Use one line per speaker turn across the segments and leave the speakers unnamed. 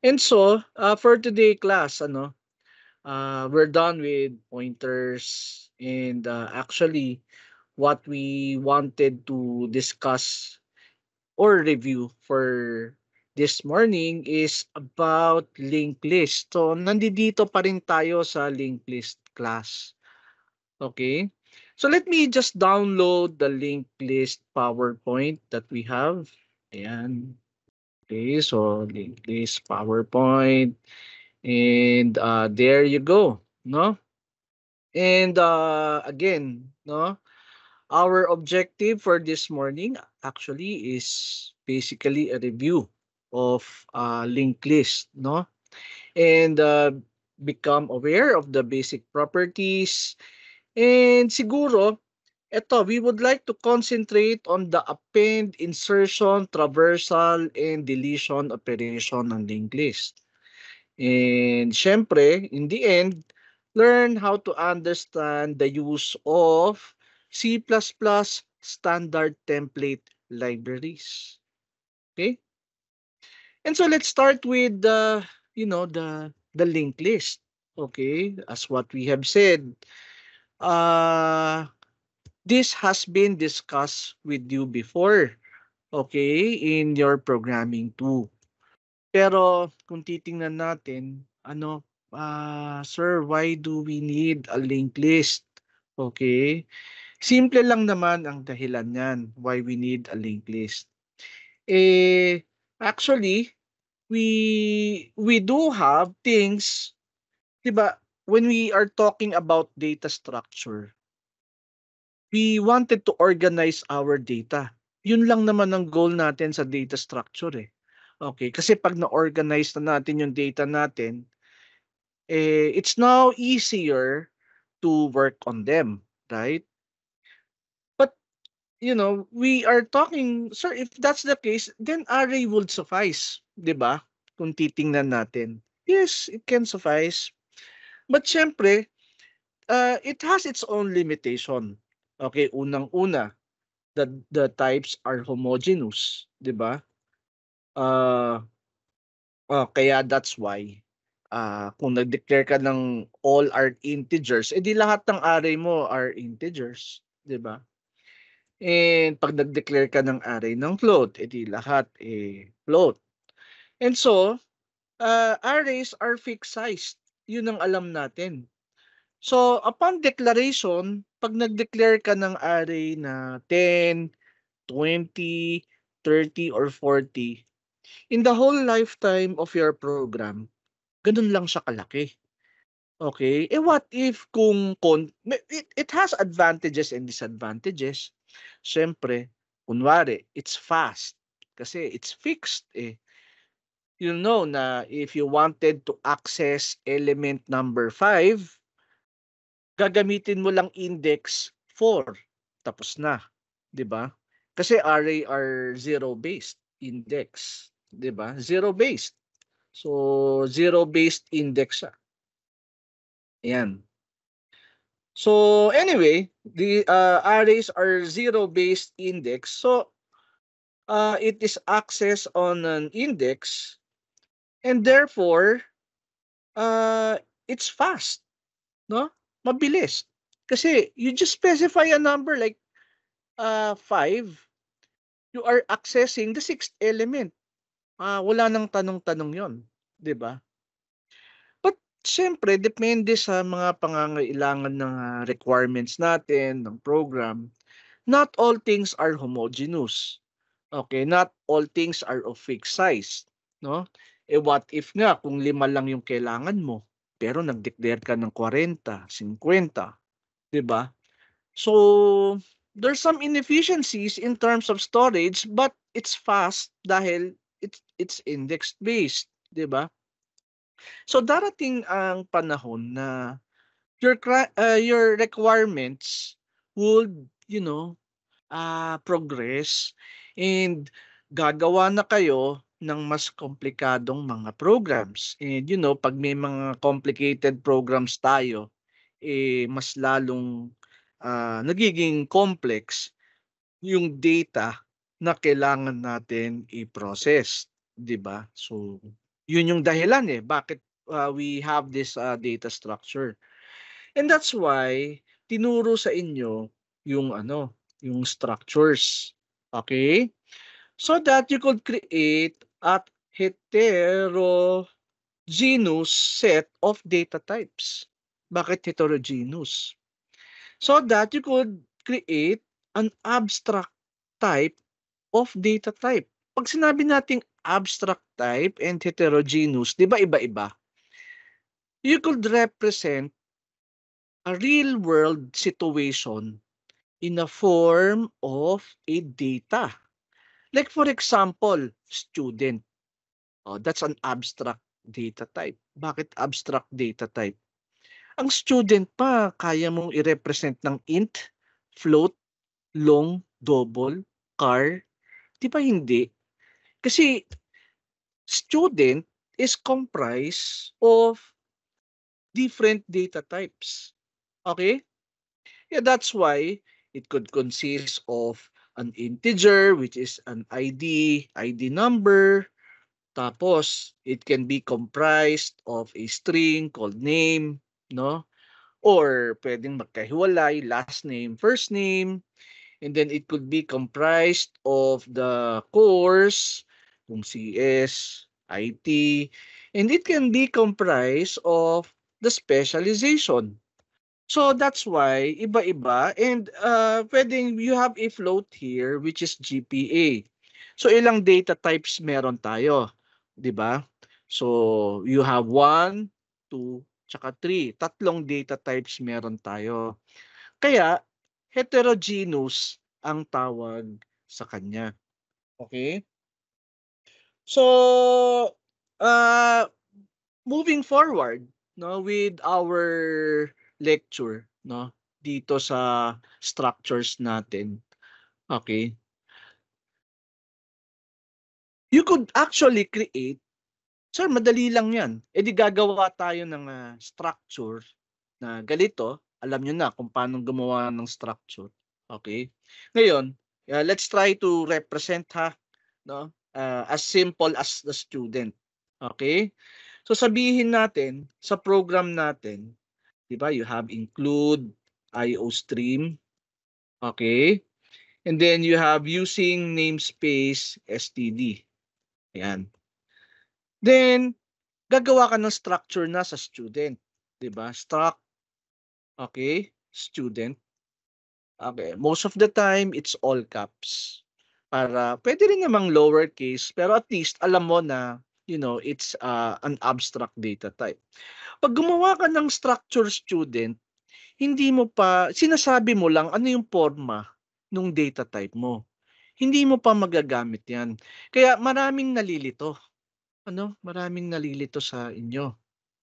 And so, uh, for today class, ano, uh, we're done with pointers and uh, actually what we wanted to discuss or review for this morning is about linked list. So, nandito pa rin tayo sa linked list class. Okay? So, let me just download the linked list PowerPoint that we have. Ayan. this or link this PowerPoint. And uh, there you go, no? And uh, again, no? Our objective for this morning actually is basically a review of uh, linked list, no? And uh, become aware of the basic properties. And siguro, Ito, we would like to concentrate on the append, insertion, traversal, and deletion operation the linked list. And syempre, in the end, learn how to understand the use of C++ standard template libraries. Okay? And so let's start with the, you know, the, the linked list. Okay? As what we have said, uh, This has been discussed with you before, okay, in your programming too. Pero kung titingnan natin, ano, uh, sir, why do we need a linked list? Okay, simple lang naman ang dahilan niyan, why we need a linked list. Eh, actually, we we do have things 'di ba when we are talking about data structure we wanted to organize our data. Yun lang naman ang goal natin sa data structure eh. Okay, kasi pag na-organize na natin yung data natin, eh, it's now easier to work on them, right? But, you know, we are talking, sir, if that's the case, then array would suffice, di ba? Kung titingnan natin. Yes, it can suffice. But syempre, uh, it has its own limitation. Okay, unang-una, the, the types are homogeneous, di ba? Uh, uh, kaya that's why uh, kung nag-declare ka ng all are integers, edi eh lahat ng array mo are integers, di ba? And pag nag-declare ka ng array ng float, edi eh lahat eh float. And so, uh, arrays are fixed size. Yun ang alam natin. So, upon declaration, pag nag-declare ka ng array na 10, 20, 30, or 40, in the whole lifetime of your program, ganun lang siya kalaki. Okay? Eh what if kung, kung it, it has advantages and disadvantages. Siyempre, kunwari, it's fast. Kasi it's fixed eh. You know na if you wanted to access element number 5, gagamitin mo lang index 4. Tapos na, 'di ba? Kasi array are zero based index, 'di ba? Zero based. So zero based index siya. Ayan. So anyway, the uh, arrays are zero based index. So uh, it is accessed on an index and therefore uh, it's fast no mabilis. Kasi you just specify a number like uh, 5, you are accessing the sixth element. Uh, wala nang tanong-tanong yon, di ba? But syempre, depende sa mga pangangailangan ng ah, requirements natin, ng program, not all things are homogeneous. Okay, not all things are of fixed size, no? Eh what if nga kung lima lang yung kailangan mo? Pero nag-declare ka ng 40, 50, 'di ba? So there's some inefficiencies in terms of storage but it's fast dahil it's it's index based, 'di ba? So darating ang panahon na your uh, your requirements would, you know, uh, progress and gagawa na kayo ng mas komplikadong mga programs. And you know, pag may mga complicated programs tayo, eh, mas lalong uh, nagiging complex yung data na kailangan natin i-process, 'di ba? So, yun yung dahilan eh bakit uh, we have this uh, data structure. And that's why tinuro sa inyo yung ano, yung structures. Okay? So that you could create at heterogeneous set of data types. Bakit heterogeneous? So that you could create an abstract type of data type. Pag sinabi nating abstract type and heterogeneous, di ba iba-iba? You could represent a real-world situation in a form of a data Like for example, student. Oh, that's an abstract data type. Bakit abstract data type? Ang student pa, kaya mong i-represent ng int, float, long, double, car. Di ba hindi? Kasi student is comprised of different data types. Okay? Yeah, that's why it could consist of an integer which is an ID, ID number. Tapos it can be comprised of a string called name, no? Or pwedeng magkahiwalay, last name, first name. And then it could be comprised of the course, kung CS, IT, and it can be comprised of the specialization. So that's why iba-iba and uh pwedeng you have a float here which is GPA. So ilang data types meron tayo, 'di ba? So you have 1, 2, tsaka 3. Tatlong data types meron tayo. Kaya heterogeneous ang tawag sa kanya. Okay? So uh moving forward no with our lecture no dito sa structures natin. Okay? You could actually create Sir, madali lang 'yan. edi eh, gagawa tayo ng uh, structure na galito. Alam niyo na kung paano gumawa ng structure. Okay? Ngayon, uh, let's try to represent ha no uh, as simple as the student. Okay? So sabihin natin sa program natin Di ba? You have include, IO stream. Okay? And then you have using namespace std. Ayan. Then, gagawa ka ng structure na sa student. ba diba? Struct. Okay? Student. Okay. Most of the time, it's all caps. Para, pwede rin namang lowercase, pero at least alam mo na, you know, it's uh, an abstract data type. Pag gumawa ka ng structure student, hindi mo pa, sinasabi mo lang ano yung forma ng data type mo. Hindi mo pa magagamit yan. Kaya maraming nalilito. Ano? Maraming nalilito sa inyo.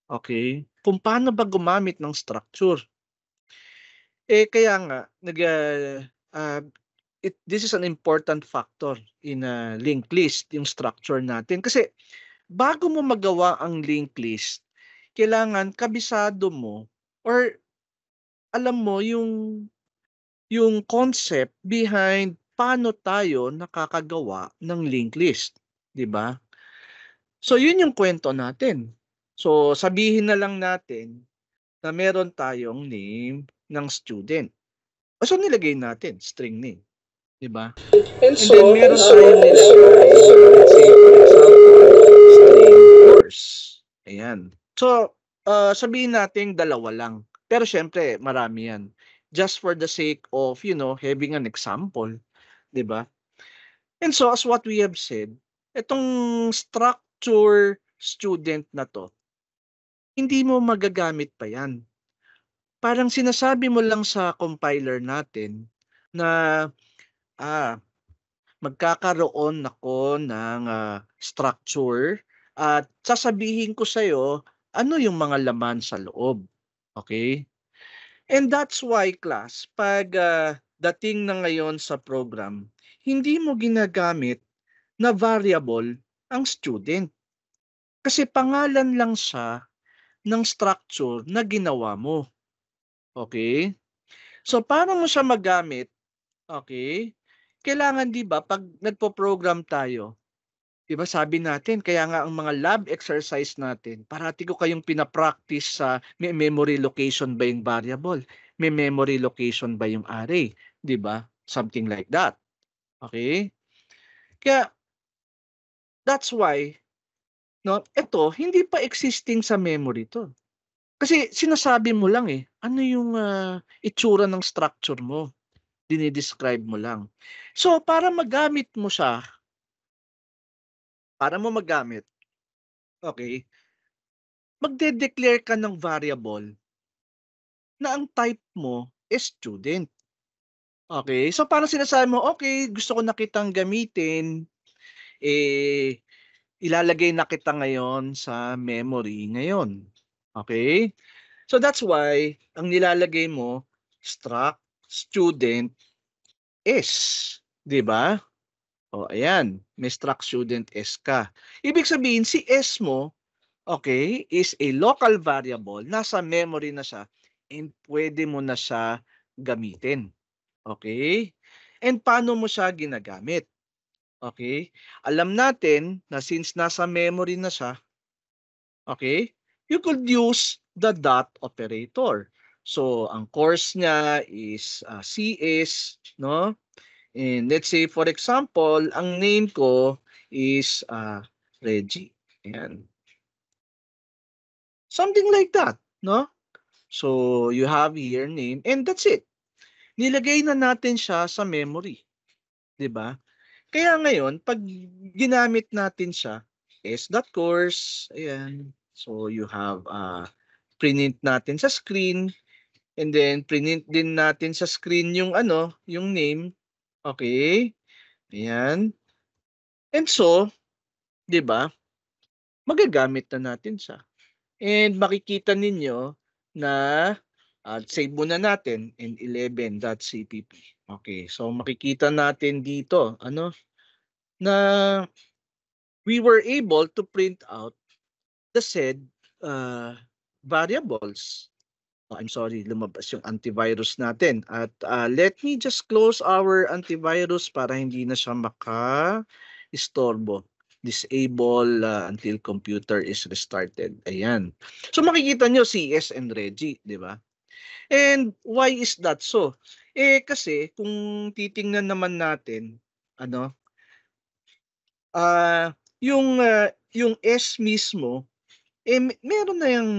Okay? Kung paano ba gumamit ng structure? Eh kaya nga, nag, uh, uh, it, this is an important factor in a linked list, yung structure natin. Kasi bago mo magawa ang linked list, kailangan kabisado mo or alam mo yung yung concept behind paano tayo nakakagawa ng link list, 'di ba? So 'yun yung kwento natin. So sabihin na lang natin na meron tayong name ng student. So nilagay natin string name, 'di ba? And, and so then meron so, tayong nilagay so, so, so, string course. Ayan. So, uh, sabihin natin dalawa lang. Pero syempre, marami yan. Just for the sake of, you know, having an example. ba? Diba? And so, as what we have said, itong structure student na to, hindi mo magagamit pa yan. Parang sinasabi mo lang sa compiler natin na ah, magkakaroon ako ng uh, structure at sasabihin ko sa'yo ano yung mga laman sa loob. Okay? And that's why class, pag uh, dating na ngayon sa program, hindi mo ginagamit na variable ang student. Kasi pangalan lang siya ng structure na ginawa mo. Okay? So para mo siya magamit, okay? Kailangan 'di ba pag nagpo-program tayo, iba ba sabi natin kaya nga ang mga lab exercise natin parati ko kayong pinapractice sa may memory location ba yung variable may memory location ba yung array 'di ba something like that okay kaya that's why no ito hindi pa existing sa memory to kasi sinasabi mo lang eh ano yung uh, itsura ng structure mo dinidescribe mo lang so para magamit mo siya para mo magamit, okay, magde-declare ka ng variable na ang type mo is student. Okay, so parang sinasabi mo, okay, gusto ko nakitang gamitin, eh, ilalagay na kita ngayon sa memory ngayon. Okay? So that's why, ang nilalagay mo, struct student is. ba? O, ayan. Miss Track Student S ka. Ibig sabihin, si S mo, okay, is a local variable. Nasa memory na siya and pwede mo na siya gamitin. Okay? And paano mo siya ginagamit? Okay? Alam natin na since nasa memory na siya, okay, you could use the dot operator. So, ang course niya is uh, ah, CS, no? And let's say for example, ang name ko is uh, Reggie. Ayan. Something like that, no? So you have here name and that's it. Nilagay na natin siya sa memory. 'Di ba? Kaya ngayon, pag ginamit natin siya, is that ayan. So you have uh, print natin sa screen and then print din natin sa screen yung ano, yung name Okay? Ayan. And so, 'di ba? Magagamit na natin siya. And makikita ninyo na uh, save muna natin in 11.cpp. Okay, so makikita natin dito, ano, na we were able to print out the said uh, variables. Oh, I'm sorry, lumabas yung antivirus natin. At uh, let me just close our antivirus para hindi na siya maka-istorbo. Disable uh, until computer is restarted. Ayan. So makikita nyo CS and Reggie, di ba? And why is that so? Eh kasi kung titingnan naman natin, ano, uh, yung, uh, yung S mismo, eh meron na yung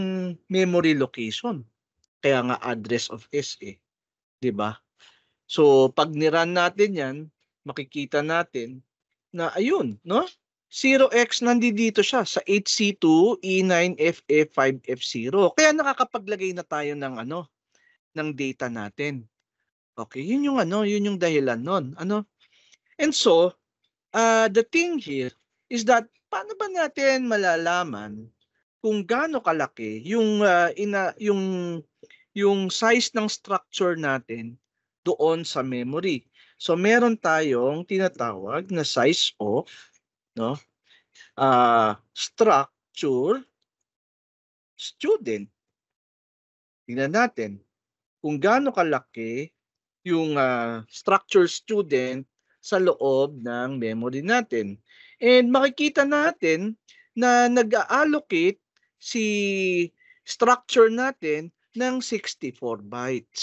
memory location. Kaya nga address of S eh. 'Di ba? So pag niran natin 'yan, makikita natin na ayun, no? 0x nandito siya sa 8C2, fa 5 f 0 Kaya nakakapaglagay na tayo ng ano, ng data natin. Okay, yun yung ano, yun yung dahilan noon. Ano? And so, uh, the thing here is that paano ba natin malalaman kung gaano kalaki yung uh, ina yung yung size ng structure natin doon sa memory. So meron tayong tinatawag na size of no uh, structure student. Tingnan natin kung gaano kalaki yung uh, structure student sa loob ng memory natin. And makikita natin na nag-allocate si structure natin ng 64 bytes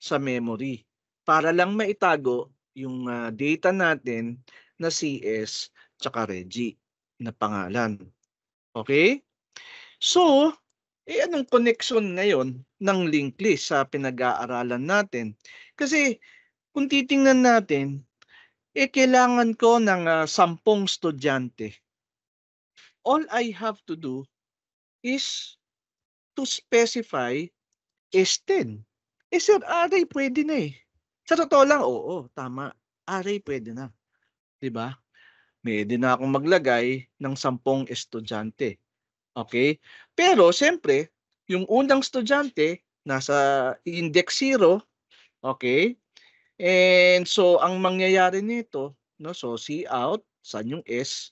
sa memory para lang maitago yung uh, data natin na CS tsaka Reggie na pangalan. Okay? So, eh anong connection ngayon ng linked list sa pinag-aaralan natin? Kasi kung titingnan natin, eh kailangan ko ng uh, sampung estudyante. All I have to do is to specify S10. Eh sir, array pwede na eh. Sa totoo lang, oo, tama. Array pwede na. 'Di ba? Pwede na akong maglagay ng sampung estudyante. Okay? Pero siyempre, yung unang estudyante nasa index 0, okay? And so ang mangyayari nito, no? So see out, saan yung S?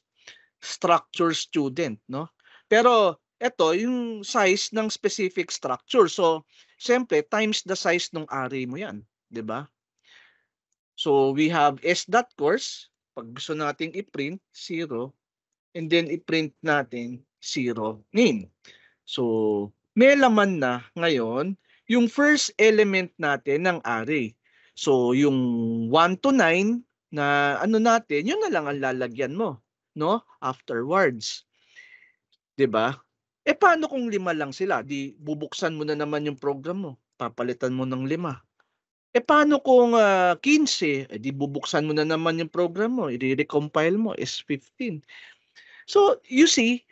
Structure student, no? Pero ito yung size ng specific structure. So, siyempre, times the size ng array mo yan. ba? Diba? So, we have s.course. Pag gusto nating i-print, 0. And then, i-print natin 0 name. So, may laman na ngayon yung first element natin ng array. So, yung 1 to 9 na ano natin, yun na lang ang lalagyan mo, no? Afterwards. 'Di ba? Eh paano kung lima lang sila? Di bubuksan mo na naman yung program mo. Papalitan mo ng lima. Eh paano kung uh, ah, 15? Eh, di bubuksan mo na naman yung program mo. I-recompile mo. is 15. So you see,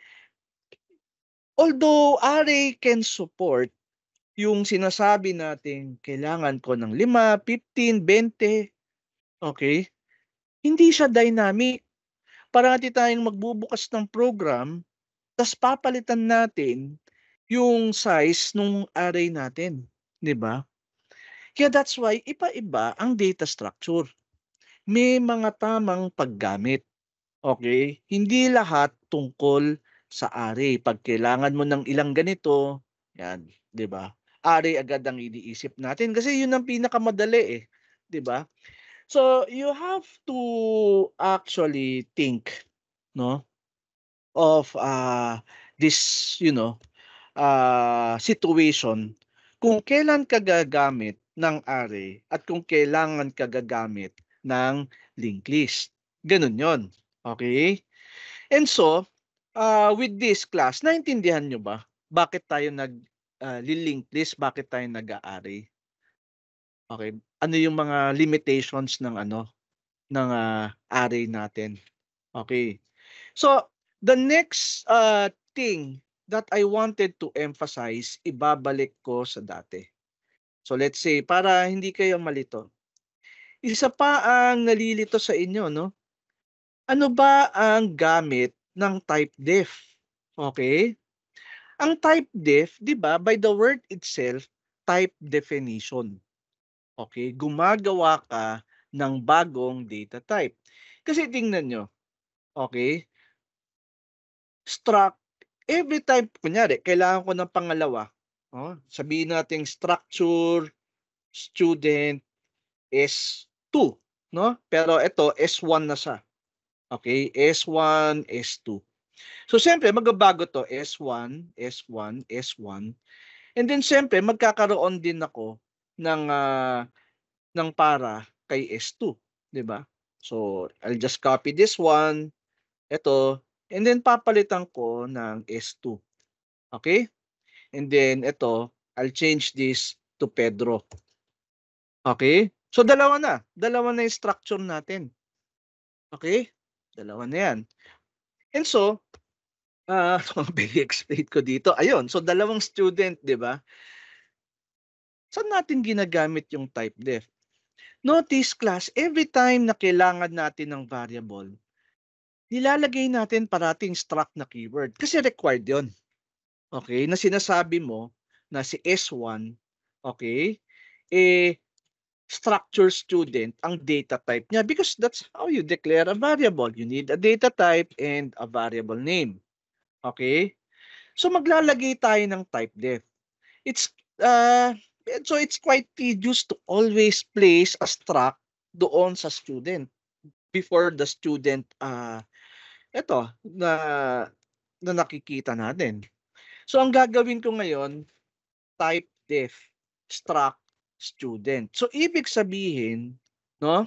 although array can support yung sinasabi natin kailangan ko ng 5, 15, 20, okay? Hindi siya dynamic. Para Parati tayong magbubukas ng program tapos papalitan natin yung size nung array natin, 'di ba? Kaya that's why iba-iba ang data structure. May mga tamang paggamit. Okay? Hindi lahat tungkol sa array. Pag kailangan mo ng ilang ganito, 'yan, 'di ba? Array agad ang iniisip natin kasi 'yun ang pinakamadali eh, 'di ba? So, you have to actually think, no? of uh, this, you know, uh, situation kung kailan ka gagamit ng array at kung kailangan ka gagamit ng linked list. Ganun yon Okay? And so, uh, with this class, naintindihan nyo ba bakit tayo nag-linked list, bakit tayo nag-array? Okay, ano yung mga limitations ng ano ng uh, array natin? Okay. So, The next uh, thing that I wanted to emphasize, ibabalik ko sa dati. So let's say, para hindi kayo malito. Isa pa ang nalilito sa inyo, no? Ano ba ang gamit ng type def? Okay? Ang type def, di ba, by the word itself, type definition. Okay? Gumagawa ka ng bagong data type. Kasi tingnan nyo, okay? struck every time, kunyari, kailangan ko ng pangalawa, oh, sabihin natin structure, student, S2, no? Pero ito, S1 na sa Okay, S1, S2. So, siyempre, magbabago to, S1, S1, S1. And then, siyempre, magkakaroon din ako ng, uh, ng para kay S2, di ba? So, I'll just copy this one. Ito, And then papalitan ko ng S2. Okay? And then ito, I'll change this to Pedro. Okay? So dalawa na. Dalawa na yung structure natin. Okay? Dalawa na yan. And so, uh, ah, explain ko dito. Ayun, so dalawang student, di ba? Saan natin ginagamit yung type def? Notice class, every time na kailangan natin ng variable, nilalagay natin parating struct na keyword kasi required 'yon. Okay, na sinasabi mo na si S1, okay, eh structure student ang data type niya because that's how you declare a variable. You need a data type and a variable name. Okay? So maglalagay tayo ng type def. It's uh, so it's quite tedious to always place a struct doon sa student before the student uh, ito na na nakikita natin. So ang gagawin ko ngayon, type def struct student. So ibig sabihin, no?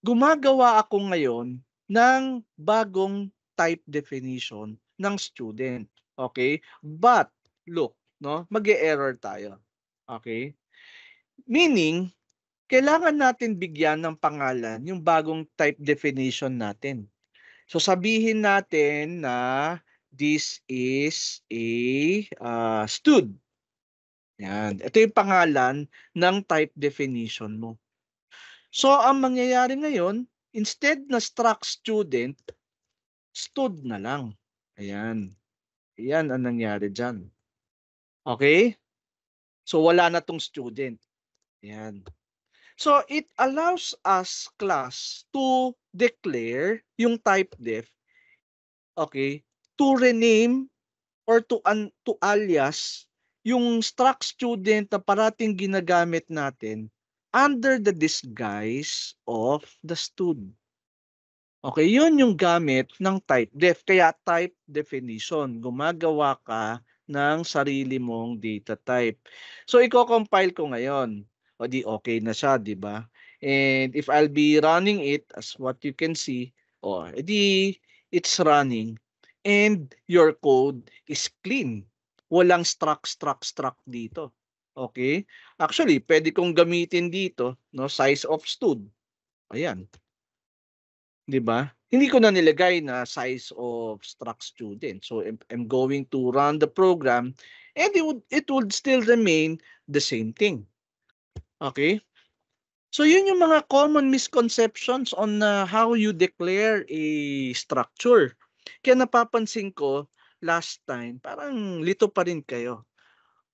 Gumagawa ako ngayon ng bagong type definition ng student. Okay? But look, no? Mag-error tayo. Okay? Meaning, kailangan natin bigyan ng pangalan yung bagong type definition natin. So sabihin natin na this is a uh, stud. Yan. Ito yung pangalan ng type definition mo. So ang mangyayari ngayon, instead na struct student, stud na lang. Ayan. Ayan ang nangyari dyan. Okay? So wala na tong student. Ayan. So it allows us class to declare yung type def okay to rename or to un, to alias yung struct student na parating ginagamit natin under the disguise of the stud. Okay, yun yung gamit ng type def. Kaya type definition, gumagawa ka ng sarili mong data type. So, iko compile ko ngayon. O di okay na siya, di ba? And if I'll be running it, as what you can see, oh, edi, it's running. And your code is clean. Walang struct, struct, struct dito. Okay? Actually, pwede kong gamitin dito, no, size of stud. Ayan. 'Di ba? Hindi ko na nilagay na size of struct student. So I'm, I'm going to run the program and it would it would still remain the same thing. Okay? So yun yung mga common misconceptions on uh, how you declare a structure. Kaya napapansin ko last time, parang lito pa rin kayo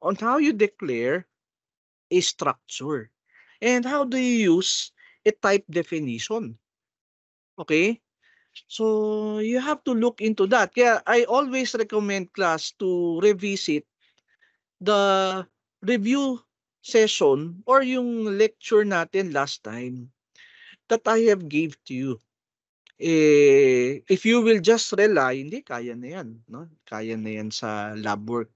on how you declare a structure and how do you use a type definition. Okay? So you have to look into that. Kaya I always recommend class to revisit the review session or yung lecture natin last time that I have gave to you. Eh, if you will just rely, hindi, kaya na yan. No? Kaya na yan sa lab work.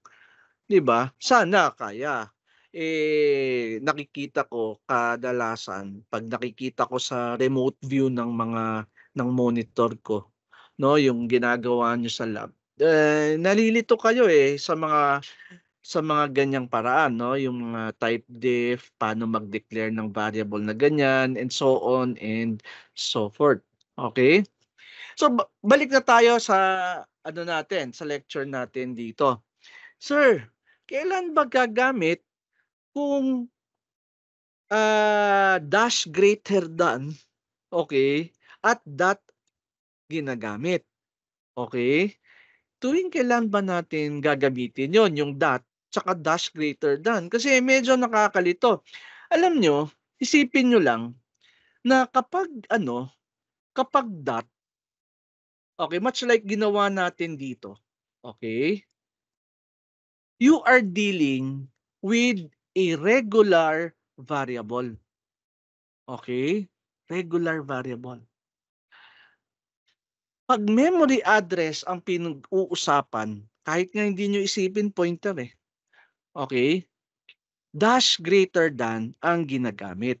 Di ba? Sana kaya. Eh, nakikita ko kadalasan, pag nakikita ko sa remote view ng mga ng monitor ko, no, yung ginagawa niyo sa lab, eh, nalilito kayo eh sa mga sa mga ganyang paraan, no? yung mga type diff, paano mag-declare ng variable na ganyan, and so on and so forth. Okay? So, balik na tayo sa ano natin, sa lecture natin dito. Sir, kailan ba gagamit kung uh, dash greater than, okay, at dot ginagamit? Okay? Tuwing kailan ba natin gagamitin yon yung dot tsaka dash greater than. Kasi medyo nakakalito. Alam nyo, isipin nyo lang na kapag ano, kapag dot, okay, much like ginawa natin dito, okay, you are dealing with a regular variable. Okay? Regular variable. Pag memory address ang pinag-uusapan, kahit nga hindi nyo isipin pointer eh. Okay? Dash greater than ang ginagamit.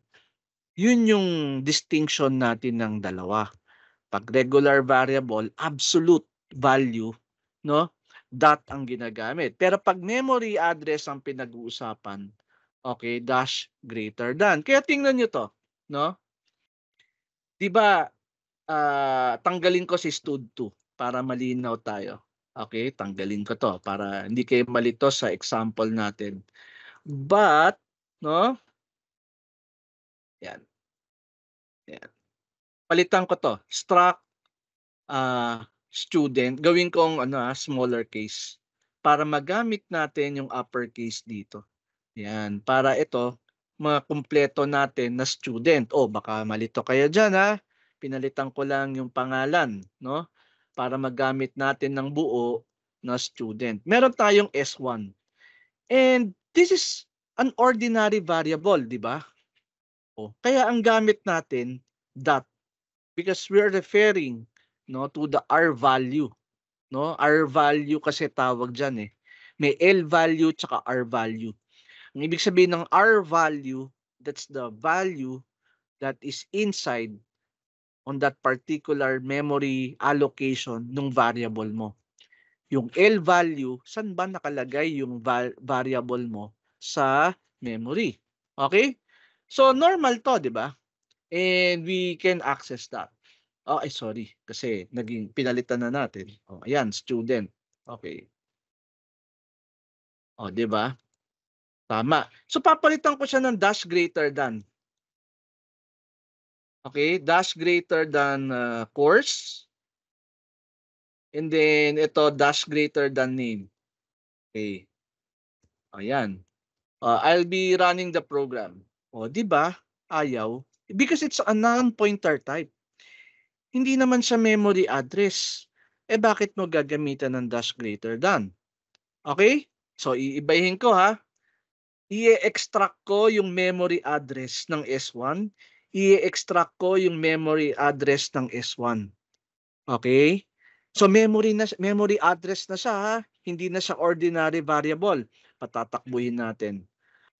Yun yung distinction natin ng dalawa. Pag regular variable, absolute value, no? Dot ang ginagamit. Pero pag memory address ang pinag-uusapan, okay, dash greater than. Kaya tingnan niyo to, no? 'Di ba uh, tanggalin ko si stud 2 para malinaw tayo. Okay, tanggalin ko to para hindi kayo malito sa example natin. But, no? Yan. Yan. Palitan ko to. Struck uh, student. Gawin kong ano, ah, smaller case para magamit natin yung uppercase dito. Yan. Para ito, mga kumpleto natin na student. O, oh, baka malito kayo dyan ha. Ah. Pinalitan ko lang yung pangalan. No? para magamit natin ng buo na student. Meron tayong S1. And this is an ordinary variable, di ba? O, oh, kaya ang gamit natin, dot. Because we are referring no, to the R value. No? R value kasi tawag diyan eh. May L value tsaka R value. Ang ibig sabihin ng R value, that's the value that is inside on that particular memory allocation ng variable mo. Yung L value, saan ba nakalagay yung variable mo sa memory? Okay? So normal to, 'di ba? And we can access that. Oh, ay sorry kasi naging pinalitan na natin. Oh, ayan, student. Okay. Oh, 'di ba? Tama. So papalitan ko siya ng dash greater than. Okay, dash greater than uh, course. And then ito dash greater than name. Okay. Ayan. Uh, I'll be running the program. O, di ba? Ayaw. Because it's a non-pointer type. Hindi naman siya memory address. Eh bakit mo gagamitan ng dash greater than? Okay? So iibahin ko ha. I-extract ko yung memory address ng S1 i-extract ko yung memory address ng S1. Okay? So memory na memory address na siya, ha? hindi na siya ordinary variable. Patatakbuhin natin.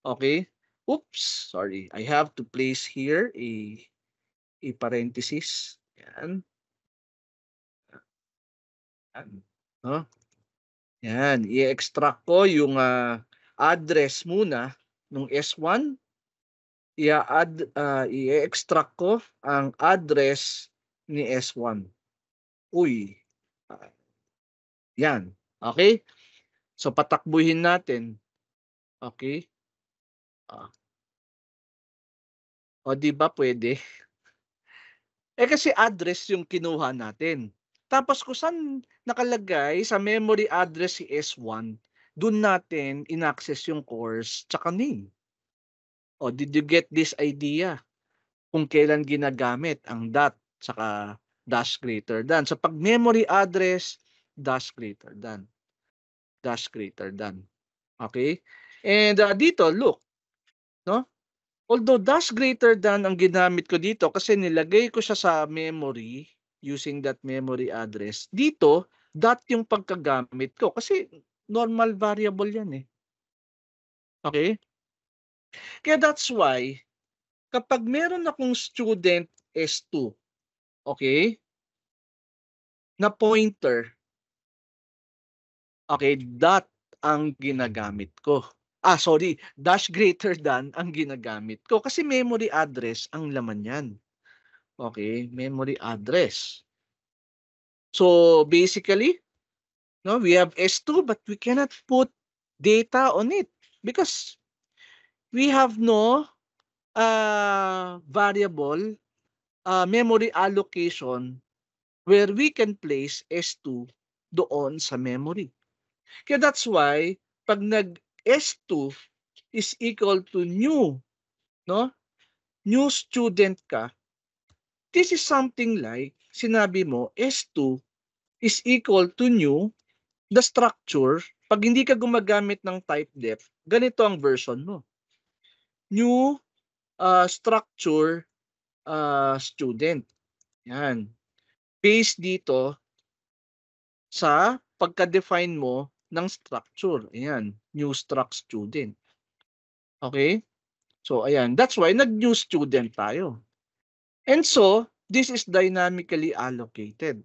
Okay? Oops, sorry. I have to place here a a parenthesis. Yan. Yan. Yan, i-extract ko yung uh, address muna nung S1 i-add uh, ah, i-extract ko ang address ni S1. Uy. Uh, yan. Okay? So patakbuhin natin. Okay? Uh. O di ba pwede? eh kasi address yung kinuha natin. Tapos kung saan nakalagay sa memory address si S1, doon natin in-access yung course tsaka name. O oh, did you get this idea? Kung kailan ginagamit ang dot saka dash greater than. So pag memory address, dash greater than. Dash greater than. Okay? And uh, dito, look. No? Although dash greater than ang ginamit ko dito kasi nilagay ko siya sa memory using that memory address. Dito, dot yung pagkagamit ko kasi normal variable yan eh. Okay? Kaya that's why, kapag meron akong student S2, okay, na pointer, okay, dot ang ginagamit ko. Ah, sorry, dash greater than ang ginagamit ko kasi memory address ang laman niyan. Okay, memory address. So basically, no, we have S2 but we cannot put data on it because we have no uh, variable uh, memory allocation where we can place S2 doon sa memory. Kaya that's why pag nag S2 is equal to new, no? New student ka. This is something like sinabi mo S2 is equal to new the structure pag hindi ka gumagamit ng type def, ganito ang version mo new uh, structure uh, student. Yan. Based dito sa pagka-define mo ng structure. Ayan, new struct student. Okay? So, ayan. That's why nag-new student tayo. And so, this is dynamically allocated.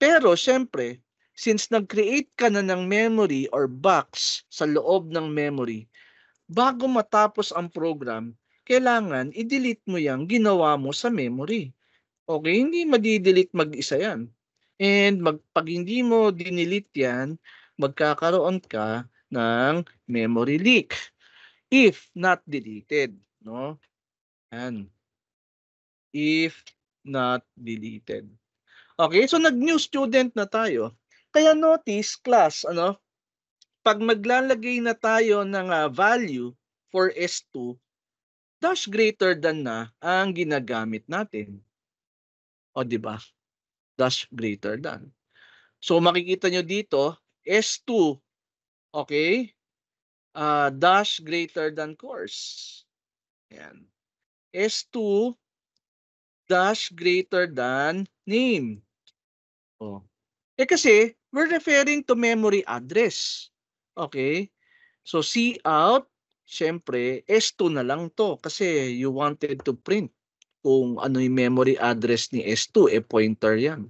Pero, syempre, since nag-create ka na ng memory or box sa loob ng memory, bago matapos ang program, kailangan i-delete mo yung ginawa mo sa memory. Okay, hindi madidelete mag-isa yan. And mag, pag hindi mo dinelete yan, magkakaroon ka ng memory leak if not deleted, no? Yan. If not deleted. Okay, so nag-new student na tayo. Kaya notice class, ano? pag maglalagay na tayo ng uh, value for S2, dash greater than na ang ginagamit natin. O di ba? Dash greater than. So makikita nyo dito, S2, okay? Uh, ah, dash greater than course. Ayan. S2 dash greater than name. Oh. Eh kasi, we're referring to memory address. Okay? So C out, syempre S2 na lang to kasi you wanted to print kung ano yung memory address ni S2, eh pointer yan.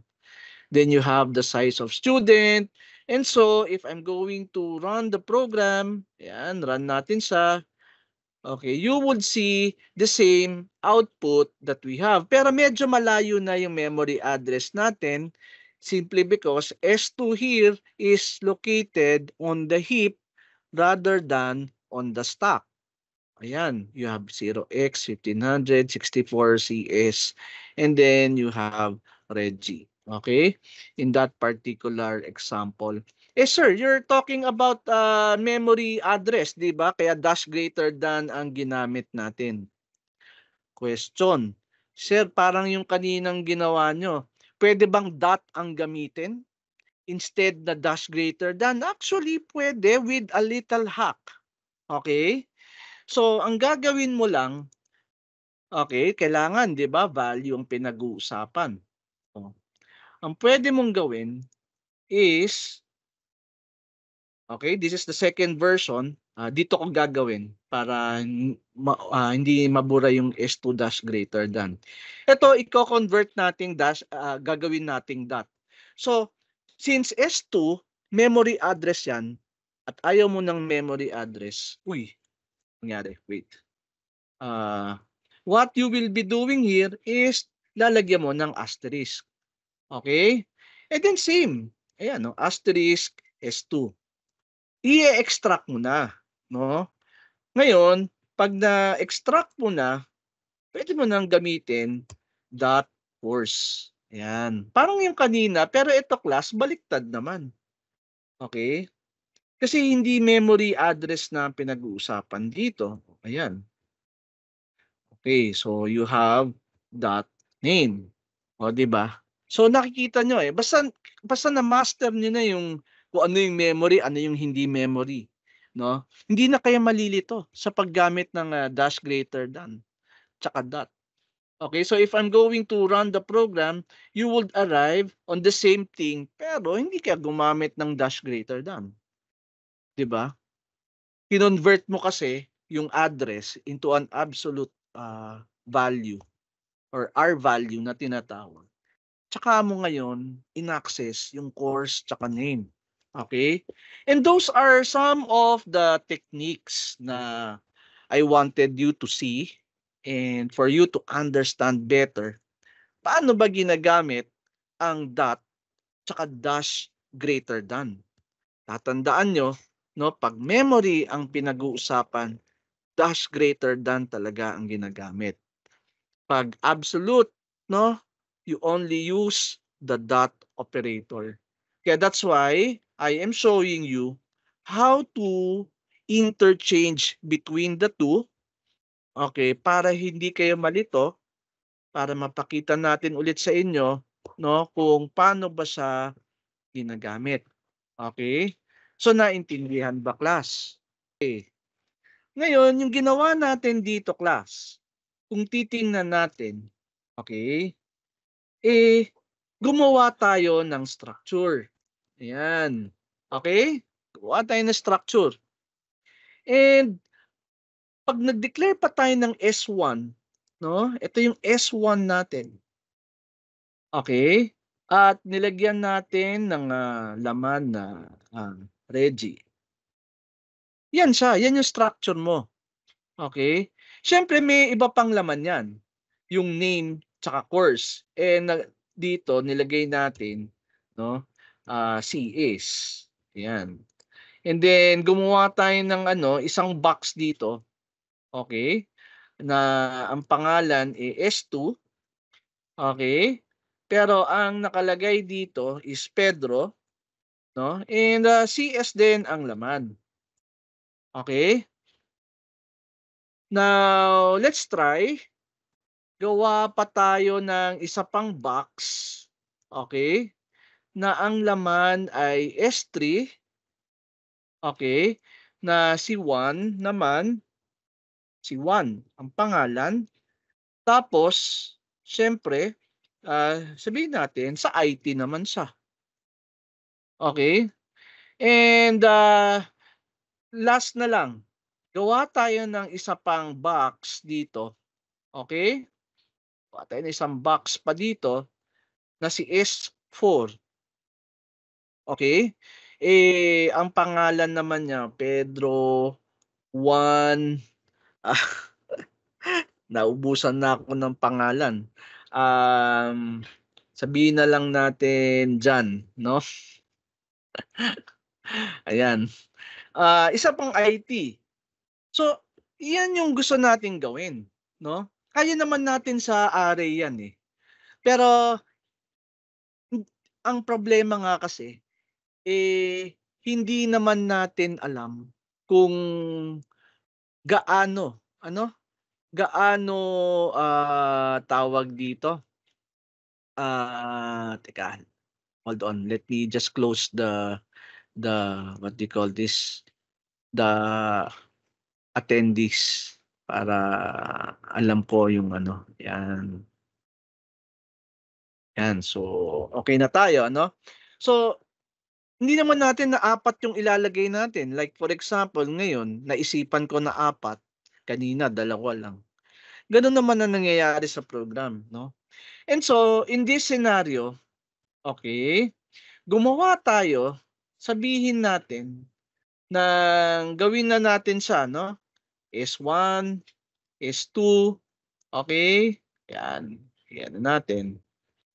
Then you have the size of student. And so if I'm going to run the program, yan, run natin siya. Okay, you would see the same output that we have. Pero medyo malayo na yung memory address natin simply because S2 here is located on the heap rather than on the stock. Ayan, you have 0x, 1500, CS, and then you have Reggie. Okay, in that particular example. Eh sir, you're talking about uh, memory address, di ba? Kaya dash greater than ang ginamit natin. Question. Sir, parang yung kaninang ginawa nyo, Pwede bang dot ang gamitin instead na dash greater than? Actually, pwede with a little hack. Okay? So, ang gagawin mo lang, okay, kailangan, di ba, value ang pinag-uusapan. So, ang pwede mong gawin is, okay, this is the second version. Uh, dito ko gagawin para ma, uh, hindi mabura yung S2 dash greater than. Ito, i-convert natin dash, uh, gagawin nating dot. So, since S2, memory address yan, at ayaw mo ng memory address, uy, nangyari, wait. Uh, what you will be doing here is lalagyan mo ng asterisk. Okay? And then same. Ayan, no? asterisk S2. I-extract mo na. No? Ngayon, pag na-extract mo na, pwede mo nang gamitin dot course. Ayan. Parang yung kanina, pero ito class, baliktad naman. Okay? Kasi hindi memory address na pinag-uusapan dito. Ayan. Okay, so you have dot name. O, di ba? So nakikita nyo eh. Basta, basta na-master nyo na yung kung ano yung memory, ano yung hindi memory no? Hindi na kayo malilito sa paggamit ng uh, dash greater than tsaka dot. Okay, so if I'm going to run the program, you would arrive on the same thing pero hindi ka gumamit ng dash greater than. 'Di ba? Kinonvert mo kasi yung address into an absolute uh, value or R value na tinatawag. Tsaka mo ngayon in-access yung course tsaka name Okay? And those are some of the techniques na I wanted you to see and for you to understand better paano ba ginagamit ang dot tsaka dash greater than. Tatandaan nyo, no, pag memory ang pinag-uusapan, dash greater than talaga ang ginagamit. Pag absolute, no, you only use the dot operator. Kaya that's why I am showing you how to interchange between the two. Okay, para hindi kayo malito, para mapakita natin ulit sa inyo no kung paano ba siya ginagamit. Okay? So naintindihan ba class? Okay. Ngayon, yung ginawa natin dito class, kung titingnan natin, okay? Eh gumawa tayo ng structure. Ayan. Okay? Gawa tayo ng structure. And pag nag-declare pa tayo ng S1, no? Ito yung S1 natin. Okay? At nilagyan natin ng uh, laman na uh, Reggie. Yan siya, yan yung structure mo. Okay? Siyempre may iba pang laman yan. Yung name tsaka course. And uh, eh, dito nilagay natin, no? uh, ah, CS. Ayan. And then gumawa tayo ng ano, isang box dito. Okay? Na ang pangalan ay S2. Okay? Pero ang nakalagay dito is Pedro, no? And uh, ah, CS din ang laman. Okay? Now, let's try. Gawa pa tayo ng isa pang box. Okay? na ang laman ay S3, okay, na si 1 naman, si 1 ang pangalan, tapos, syempre, uh, sabihin natin, sa IT naman sa. Okay? And uh, last na lang, gawa tayo ng isa pang box dito. Okay? Gawa tayo ng isang box pa dito na si S4. Okay? Eh, ang pangalan naman niya, Pedro Juan... Ah, naubusan na ako ng pangalan. Um, sabihin na lang natin John, no? Ayan. Uh, isa pang IT. So, iyan yung gusto natin gawin, no? Kaya naman natin sa array yan eh. Pero ang problema nga kasi, eh hindi naman natin alam kung gaano ano gaano uh, tawag dito uh, teka hold on let me just close the the what do you call this the attendees para alam ko yung ano yan yan so okay na tayo ano so hindi naman natin na apat yung ilalagay natin. Like for example, ngayon, naisipan ko na apat. Kanina, dalawa lang. Ganun naman na nangyayari sa program, no? And so, in this scenario, okay, gumawa tayo, sabihin natin, na gawin na natin siya, no? S1, S2, okay? Yan, yan natin.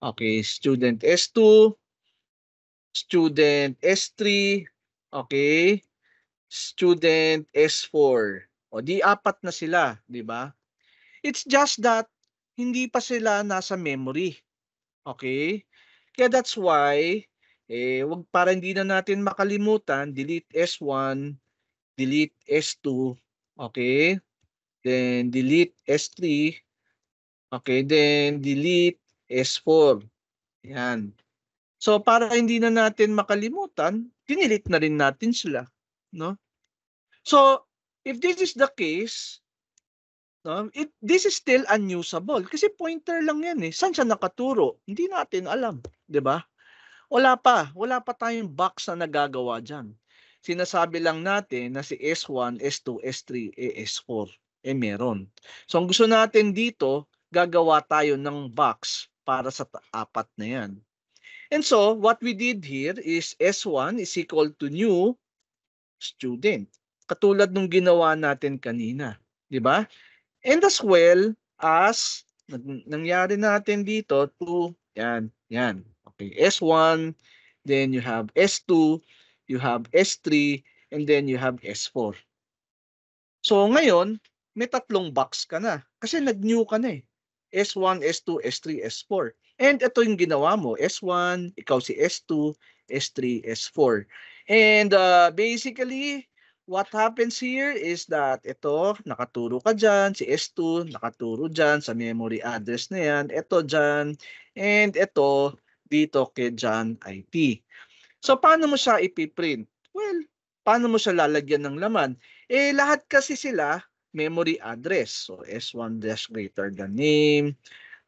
Okay, student S2, student S3, okay? Student S4. O di apat na sila, di ba? It's just that hindi pa sila nasa memory. Okay? Kaya that's why eh wag para hindi na natin makalimutan, delete S1, delete S2, okay? Then delete S3, okay? Then delete S4. Yan. So para hindi na natin makalimutan, kinilit na rin natin sila, no? So if this is the case, no, it this is still unusable kasi pointer lang 'yan eh. Saan siya nakaturo? Hindi natin alam, 'di ba? Wala pa, wala pa tayong box na nagagawa diyan. Sinasabi lang natin na si S1, S2, S3, S4 eh meron. So ang gusto natin dito, gagawa tayo ng box para sa apat na 'yan. And so what we did here is S1 is equal to new student. Katulad nung ginawa natin kanina. Di ba? And as well as nangyari natin dito to yan, yan. Okay, S1, then you have S2, you have S3, and then you have S4. So ngayon, may tatlong box ka na kasi nag-new ka na eh. S1, S2, S3, S4. And ito yung ginawa mo, S1, ikaw si S2, S3, S4. And uh, basically, what happens here is that ito, nakaturo ka dyan, si S2, nakaturo dyan sa memory address na yan, ito dyan, and ito dito kay John IP. So, paano mo siya ipiprint? Well, paano mo siya lalagyan ng laman? Eh, lahat kasi sila memory address. So, S1 dash greater than name,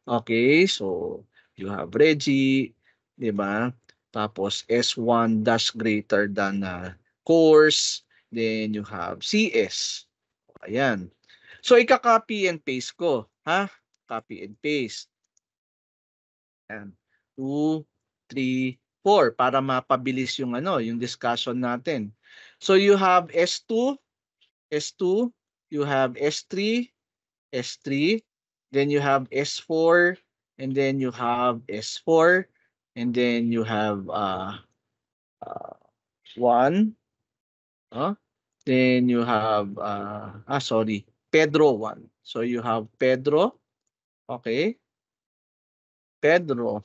Okay, so you have Reggie, di ba? Tapos S1 dash greater than uh, course, then you have CS. Ayan. So ika-copy and paste ko, ha? Copy and paste. Ayan. 2 3 4 para mapabilis yung ano, yung discussion natin. So you have S2, S2, you have S3, S3, then you have S4, and then you have S4, and then you have uh, uh, 1, uh, then you have, uh, ah, sorry, Pedro 1. So you have Pedro, okay, Pedro.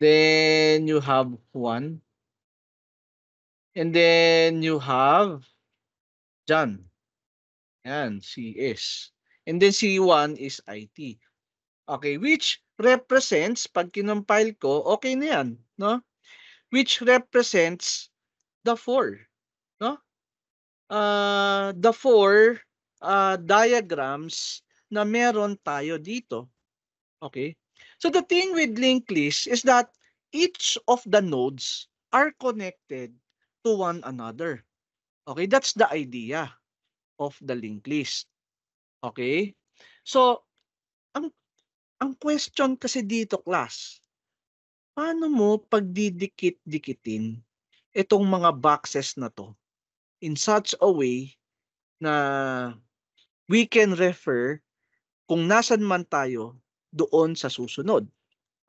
Then you have 1, and
then you have John. and CS. And then C1 is IT. Okay, which represents, pag kinompile ko, okay na yan, no? Which represents the four, no? Uh, the four uh, diagrams na meron tayo dito. Okay? So the thing with linked list is that each of the nodes are connected to one another. Okay, that's the idea of the linked list. Okay? So, ang ang question kasi dito class, paano mo pagdidikit-dikitin itong mga boxes na to in such a way na we can refer kung nasan man tayo doon sa susunod.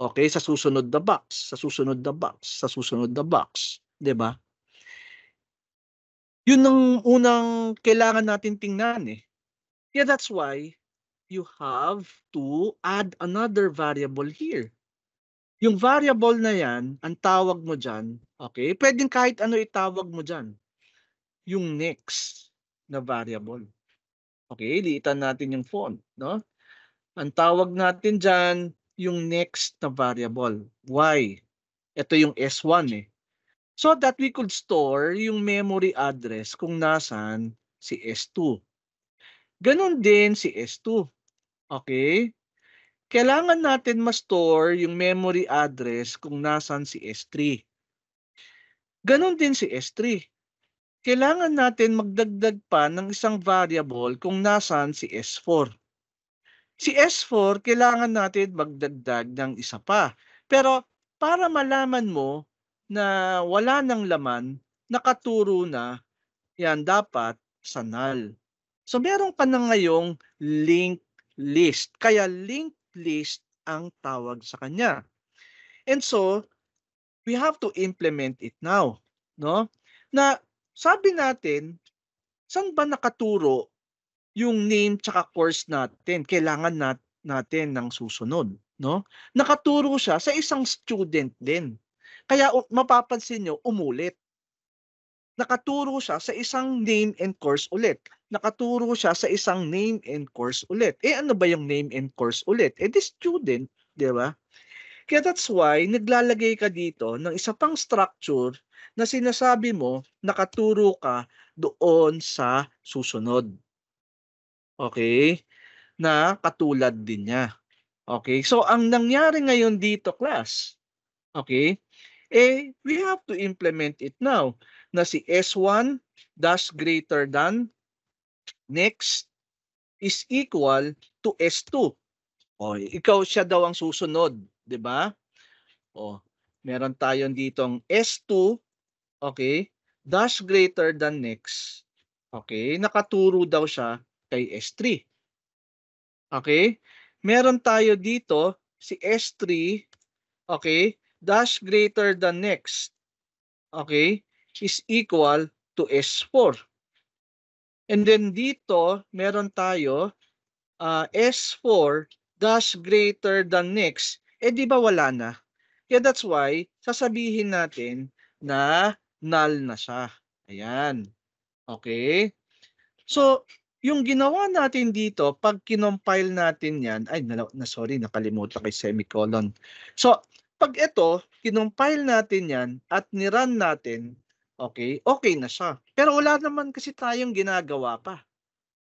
Okay, sa susunod na box, sa susunod na box, sa susunod na box, 'di ba? Yun ang unang kailangan natin tingnan eh. Yeah, that's why you have to add another variable here. Yung variable na yan, ang tawag mo dyan, okay, pwedeng kahit ano itawag mo dyan. Yung next na variable. Okay, liitan natin yung font, no? Ang tawag natin dyan, yung next na variable. Why? Ito yung S1 eh. So that we could store yung memory address kung nasaan si S2. Ganon din si S2. Okay? Kailangan natin ma-store yung memory address kung nasan si S3. Ganon din si S3. Kailangan natin magdagdag pa ng isang variable kung nasan si S4. Si S4, kailangan natin magdagdag ng isa pa. Pero para malaman mo na wala ng laman, nakaturo na, yan dapat sa null. So meron ka na ngayong link list. Kaya linked list ang tawag sa kanya. And so, we have to implement it now. No? Na sabi natin, saan ba nakaturo yung name tsaka course natin? Kailangan nat natin ng susunod. No? Nakaturo siya sa isang student din. Kaya mapapansin nyo, umulit. Nakaturo siya sa isang name and course ulit nakaturo siya sa isang name and course ulit. Eh ano ba yung name and course ulit? Eh the student, di ba? Kaya that's why naglalagay ka dito ng isa pang structure na sinasabi mo nakaturo ka doon sa susunod. Okay? Na katulad din niya. Okay? So ang nangyari ngayon dito class, okay? Eh we have to implement it now na si S1 dash greater than next is equal to S2. O, ikaw siya daw ang susunod, 'di ba? O, oh, meron tayo ang S2, okay, dash greater than next. Okay, nakaturo daw siya kay S3. Okay? Meron tayo dito si S3, okay, dash greater than next. Okay? is equal to S4. And then dito, meron tayo uh, S4 dash greater than next. Eh di ba wala na? Kaya that's why, sasabihin natin na null na siya. Ayan. Okay? So, yung ginawa natin dito, pag kinompile natin yan, ay, na, na sorry, nakalimutan kay semicolon. So, pag ito, kinompile natin yan at nirun natin, Okay? Okay na siya. Pero wala naman kasi tayong ginagawa pa.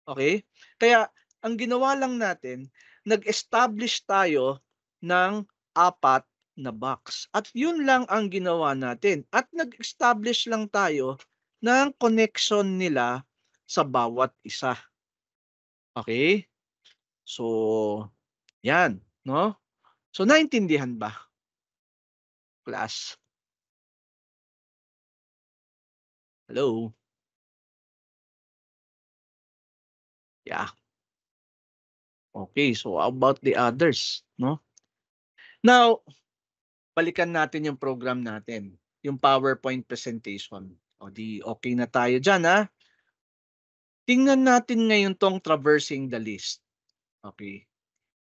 Okay? Kaya ang ginawa lang natin, nag-establish tayo ng apat na box. At yun lang ang ginawa natin. At nag-establish lang tayo ng connection nila sa bawat isa. Okay? So, yan. No? So, naintindihan ba?
Class. Hello? Yeah.
Okay, so about the others, no? Now, balikan natin yung program natin, yung PowerPoint presentation. O di okay na tayo diyan, ha? Tingnan natin ngayon tong traversing the list. Okay.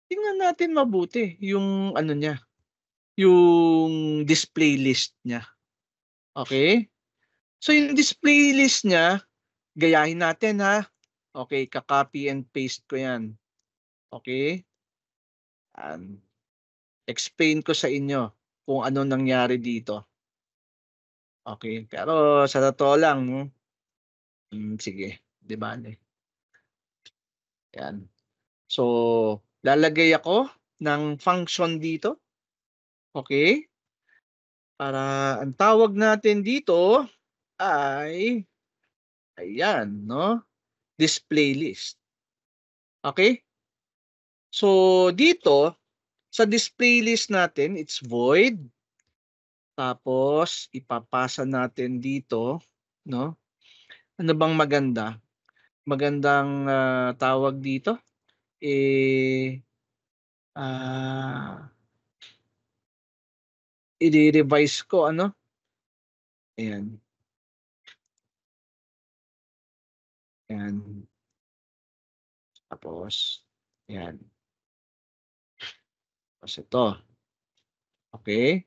Tingnan natin mabuti yung ano niya, yung display list niya. Okay? So yung display list niya, gayahin natin ha. Okay, kakopy and paste ko yan. Okay? Um, explain ko sa inyo kung ano nangyari dito. Okay, pero sa totoo lang, hmm, sige, di ba? Yan. So, lalagay ako ng function dito. Okay? Para ang tawag natin dito, ay, ayan, no? Display list. Okay? So, dito, sa display list natin, it's void. Tapos, ipapasa natin dito, no? Ano bang maganda? Magandang uh, tawag dito? Eh, ah, uh,
i-revise ko, ano? Ayan. and Tapos, yan. Tapos ito. Okay.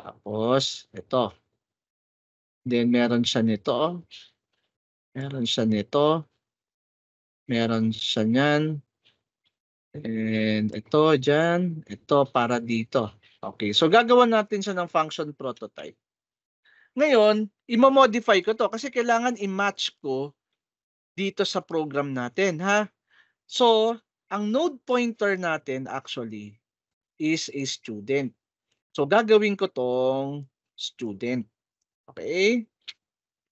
Tapos, ito. Then, meron siya
nito. Meron siya nito. Meron siya niyan. And ito, dyan. Ito, para dito. Okay. So, gagawa natin siya ng function prototype. Ngayon, i-modify ko to kasi kailangan i-match ko dito sa program natin, ha? So, ang node pointer natin actually is a student. So, gagawin ko tong student. Okay?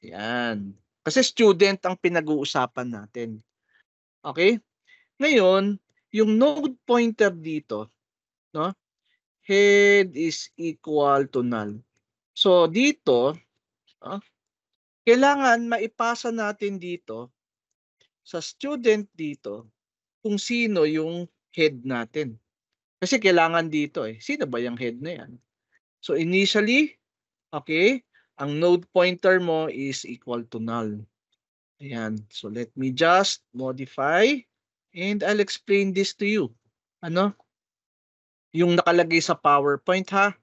Yan. Kasi student ang pinag-uusapan natin. Okay? Ngayon, yung node pointer dito, no? head is equal to null. So, dito, no? kailangan maipasa natin dito sa student dito kung sino yung head natin. Kasi kailangan dito eh, sino ba yung head na yan? So initially, okay, ang node pointer mo is equal to null. Ayan, so let me just modify and I'll explain this to you. Ano? Yung nakalagay sa PowerPoint ha.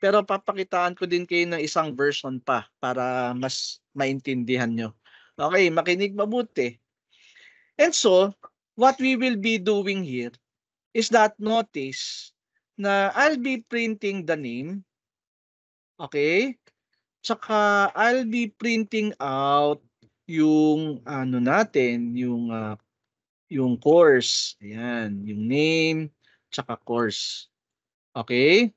Pero papakitaan ko din kayo ng isang version pa para mas maintindihan nyo. Okay, makinig mabuti. And so, what we will be doing here is that notice na I'll be printing the name. Okay? Tsaka I'll be printing out yung ano natin, yung uh, yung course. Ayan, yung name, tsaka course. Okay?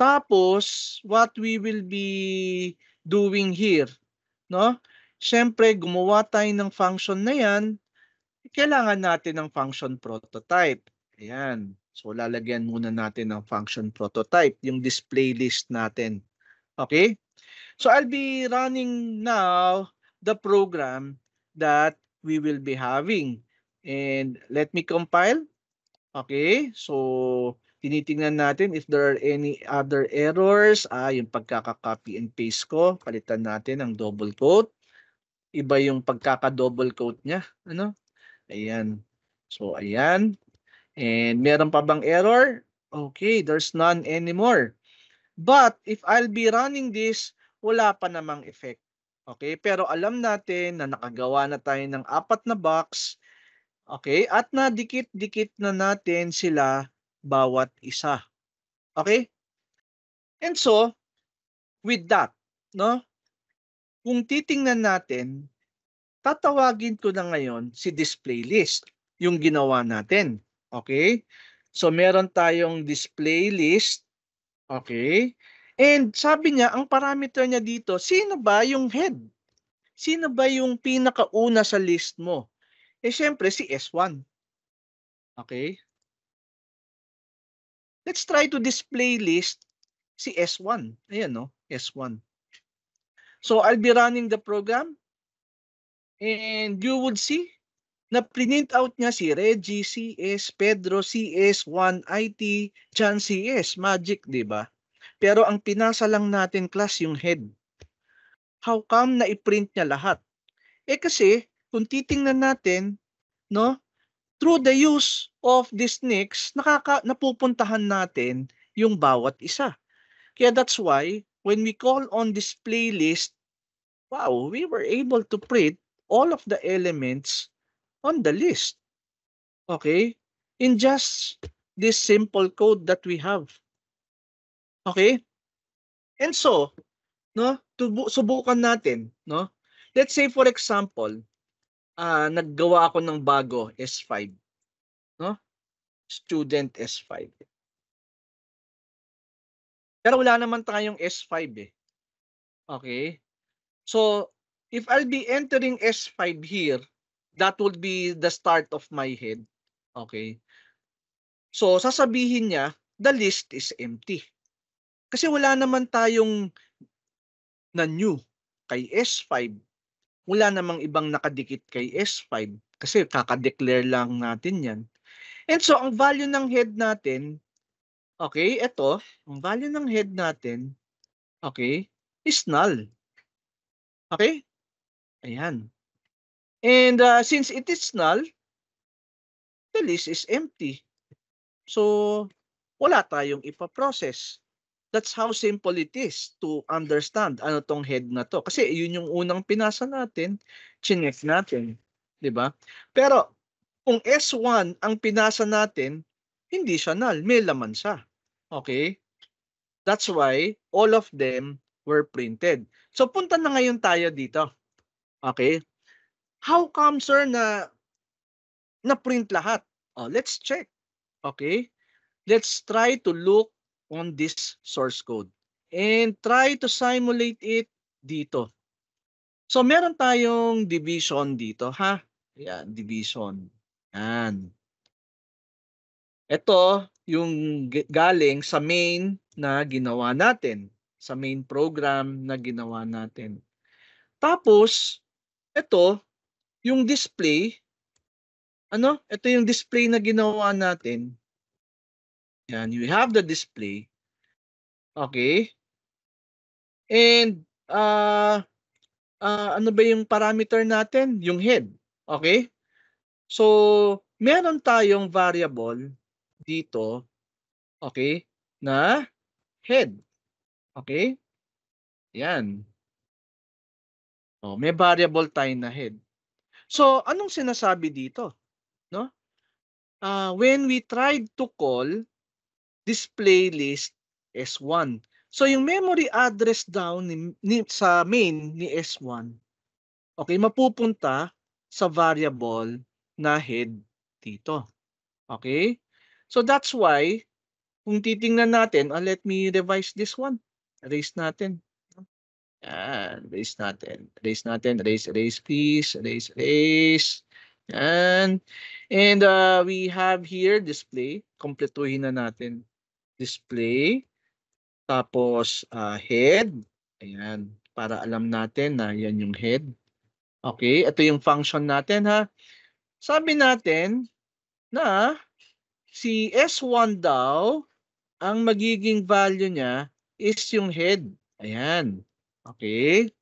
Tapos, what we will be doing here, no? Siyempre, gumawa tayo ng function na yan kailangan natin ng function prototype. Ayan. So, lalagyan muna natin ng function prototype, yung display list natin. Okay? So, I'll be running now the program that we will be having. And let me compile. Okay? So, tinitingnan natin if there are any other errors. Ah, yung pagkaka-copy and paste ko, palitan natin ang double quote. Iba yung pagkaka-double quote niya. Ano? Ayan. So, ayan. And meron pa bang error? Okay, there's none anymore. But if I'll be running this, wala pa namang effect. Okay, pero alam natin na nakagawa na tayo ng apat na box. Okay, at na dikit-dikit na natin sila bawat isa. Okay? And so, with that, no? Kung titingnan natin, tatawagin ko na ngayon si display list, yung ginawa natin. Okay? So meron tayong display list. Okay? And sabi niya, ang parameter niya dito, sino ba yung head? Sino ba yung pinakauna sa list mo? Eh siyempre si S1. Okay? Let's try to display list si S1. Ayan no, S1. So I'll be running the program And you would see na print out niya si Reggie CS, Pedro CS, 1IT, John CS, Magic, 'di ba? Pero ang pinasa lang natin class yung head. How come na i niya lahat? Eh kasi kung titingnan natin, no? Through the use of these nicks, nakaka napupuntahan natin yung bawat isa. Kaya that's why when we call on this playlist, wow, we were able to print all of the elements on the list. Okay? In just this simple code that we have. Okay? And so, no, subukan natin, no? Let's say for example, uh, naggawa ako ng bago S5, no? Student S5. Pero wala naman tayong S5 eh. Okay? So, if I'll be entering S5 here, that would be the start of my head. Okay. So, sasabihin niya, the list is empty. Kasi wala naman tayong na new kay S5. Wala namang ibang nakadikit kay S5. Kasi kakadeclare lang natin yan. And so, ang value ng head natin, okay, ito, ang value ng head natin, okay, is null. Okay? Ayan. And uh, since it is null, the list is empty. So, wala tayong ipaprocess. That's how simple it is to understand ano tong head na to. Kasi yun yung unang pinasa natin, chinek natin. ba? Diba? Pero kung S1 ang pinasa natin, hindi siya null. May laman siya. Okay? That's why all of them were printed. So punta na ngayon tayo dito. Okay? How come sir na na print lahat? Oh, let's check. Okay? Let's try to look on this source code and try to simulate it dito. So meron tayong division dito ha. Yeah, division. Yan. Ito yung galing sa main na ginawa natin, sa main program na ginawa natin. Tapos ito, yung display, ano? Ito yung display na ginawa natin. Yan, we have the display. Okay. And, uh, uh, ano ba yung parameter natin? Yung head. Okay? So, meron tayong variable dito, okay, na head. Okay? Yan. Oh, may variable time ahead. So, anong sinasabi dito? No? Uh, when we tried to call display list S1. So, yung memory address down ni, ni, sa main ni S1, okay, mapupunta sa variable na head dito. Okay? So, that's why, kung titingnan natin, uh, let me revise this one. Erase natin. Yan, raise natin. Raise natin, raise, raise please, raise, raise. Yan. And uh, we have here display. Kompletuhin na natin. Display. Tapos uh, head. Ayan, para alam natin na yan yung head. Okay, ito yung function natin ha. Sabi natin na si S1 daw, ang magiging value niya is yung head. Ayan. Okay?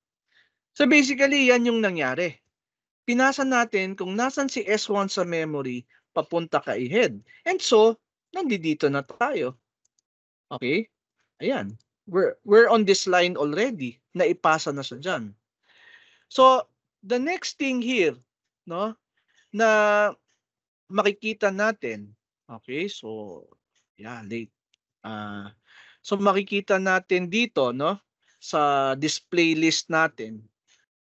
So basically, yan yung nangyari. Pinasa natin kung nasan si S1 sa memory papunta kay head. And so, nandito na tayo. Okay? Ayan. We're, we're on this line already. Naipasa na siya dyan. So, the next thing here, no, na makikita natin, okay, so, yeah, late. Uh, so, makikita natin dito, no, sa display list natin,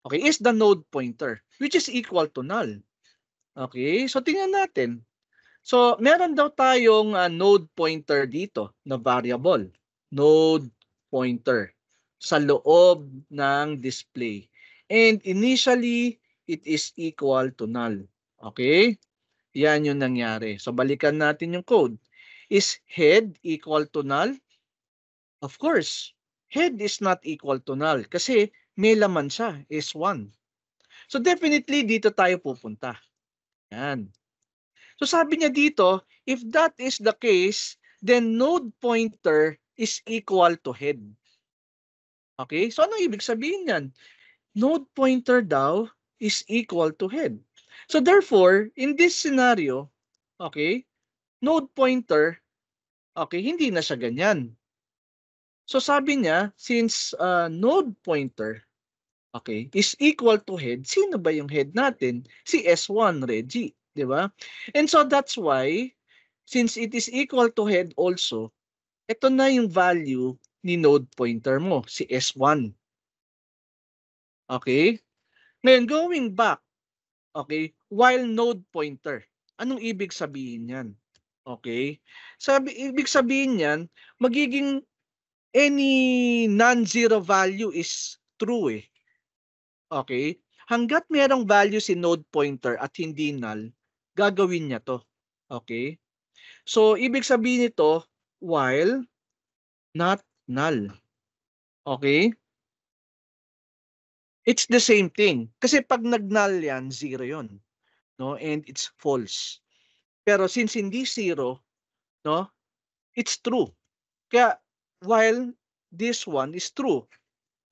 okay, is the node pointer, which is equal to null. Okay, so tingnan natin. So, meron daw tayong uh, node pointer dito na variable. Node pointer sa loob ng display. And initially, it is equal to null. Okay? Yan yung nangyari. So, balikan natin yung code. Is head equal to null? Of course head is not equal to null kasi may laman siya, is 1. So definitely dito tayo pupunta. Yan. So sabi niya dito, if that is the case, then node pointer is equal to head. Okay? So ano ibig sabihin niyan? Node pointer daw is equal to head. So therefore, in this scenario, okay, node pointer, okay, hindi na siya ganyan. So sabi niya, since uh, node pointer okay, is equal to head, sino ba yung head natin? Si S1, Reggie, di ba? And so that's why, since it is equal to head also, ito na yung value ni node pointer mo, si S1. Okay? Ngayon, going back, okay, while node pointer, anong ibig sabihin yan? Okay? Sabi, ibig sabihin yan, magiging any non-zero value is true eh. Okay? Hanggat merong value si node pointer at hindi null, gagawin niya to. Okay? So, ibig sabihin nito, while not null. Okay? It's the same thing. Kasi pag nag-null yan, zero yon No? And it's false. Pero since hindi zero, no? It's true. Kaya while this one is true.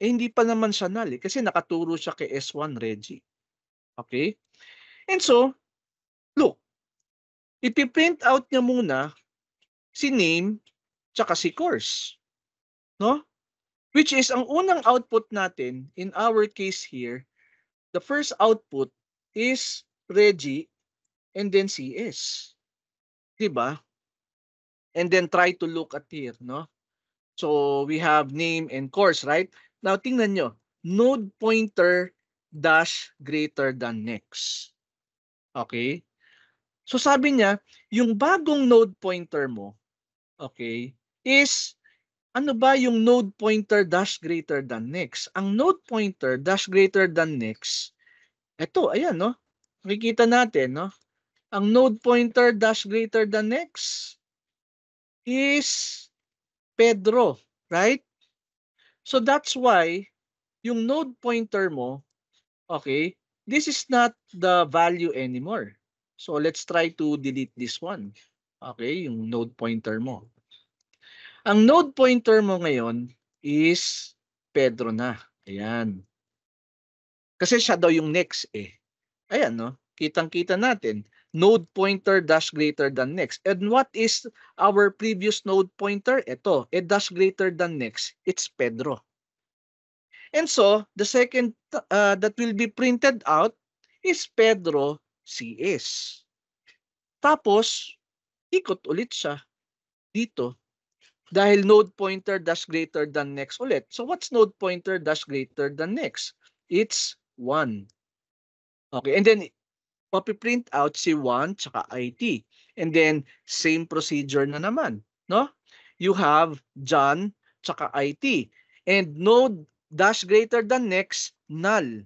Eh, hindi pa naman siya null eh, kasi nakaturo siya kay S1 Reggie. Okay? And so, look, ipiprint out niya muna si name tsaka si course. No? Which is, ang unang output natin, in our case here, the first output is Reggie and then CS. Diba? And then try to look at here, no? So we have name and course, right? Now tingnan nyo, node pointer dash greater than next. Okay? So sabi niya, yung bagong node pointer mo, okay, is ano ba yung node pointer dash greater than next? Ang node pointer dash greater than next, eto, ayan, no? Makikita natin, no? Ang node pointer dash greater than next is Pedro, right? So that's why yung node pointer mo, okay, this is not the value anymore. So let's try to delete this one. Okay, yung node pointer mo. Ang node pointer mo ngayon is Pedro na. Ayan. Kasi siya daw yung next eh. Ayan no, kitang-kita natin node pointer dash greater than next. And what is our previous node pointer? Ito, a dash greater than next. It's Pedro. And so, the second uh, that will be printed out is Pedro CS. Tapos, ikot ulit siya dito dahil node pointer dash greater than next ulit. So, what's node pointer dash greater than next? It's 1. Okay, and then mapiprint out si 1 tsaka IT. And then, same procedure na naman. No? You have John tsaka IT. And node dash greater than next, null.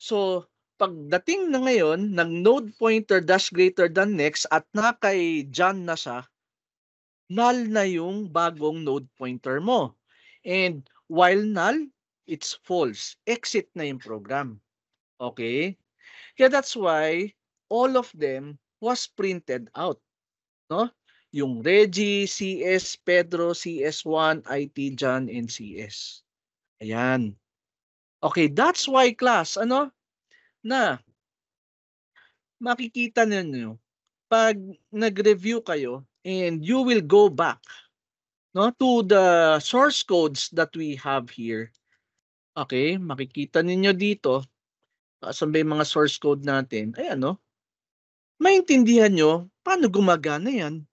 So, pagdating na ngayon ng node pointer dash greater than next at na kay John na siya, null na yung bagong node pointer mo. And while null, it's false. Exit na yung program. Okay? Kaya that's why all of them was printed out. No? Yung Reggie, CS, Pedro, CS1, IT, John, and CS. Ayan. Okay, that's why class, ano? Na, makikita ninyo, pag nag-review kayo, and you will go back no to the source codes that we have here. Okay, makikita ninyo dito asan ah, ba yung mga source code natin, ayan no, maintindihan nyo paano gumagana yan.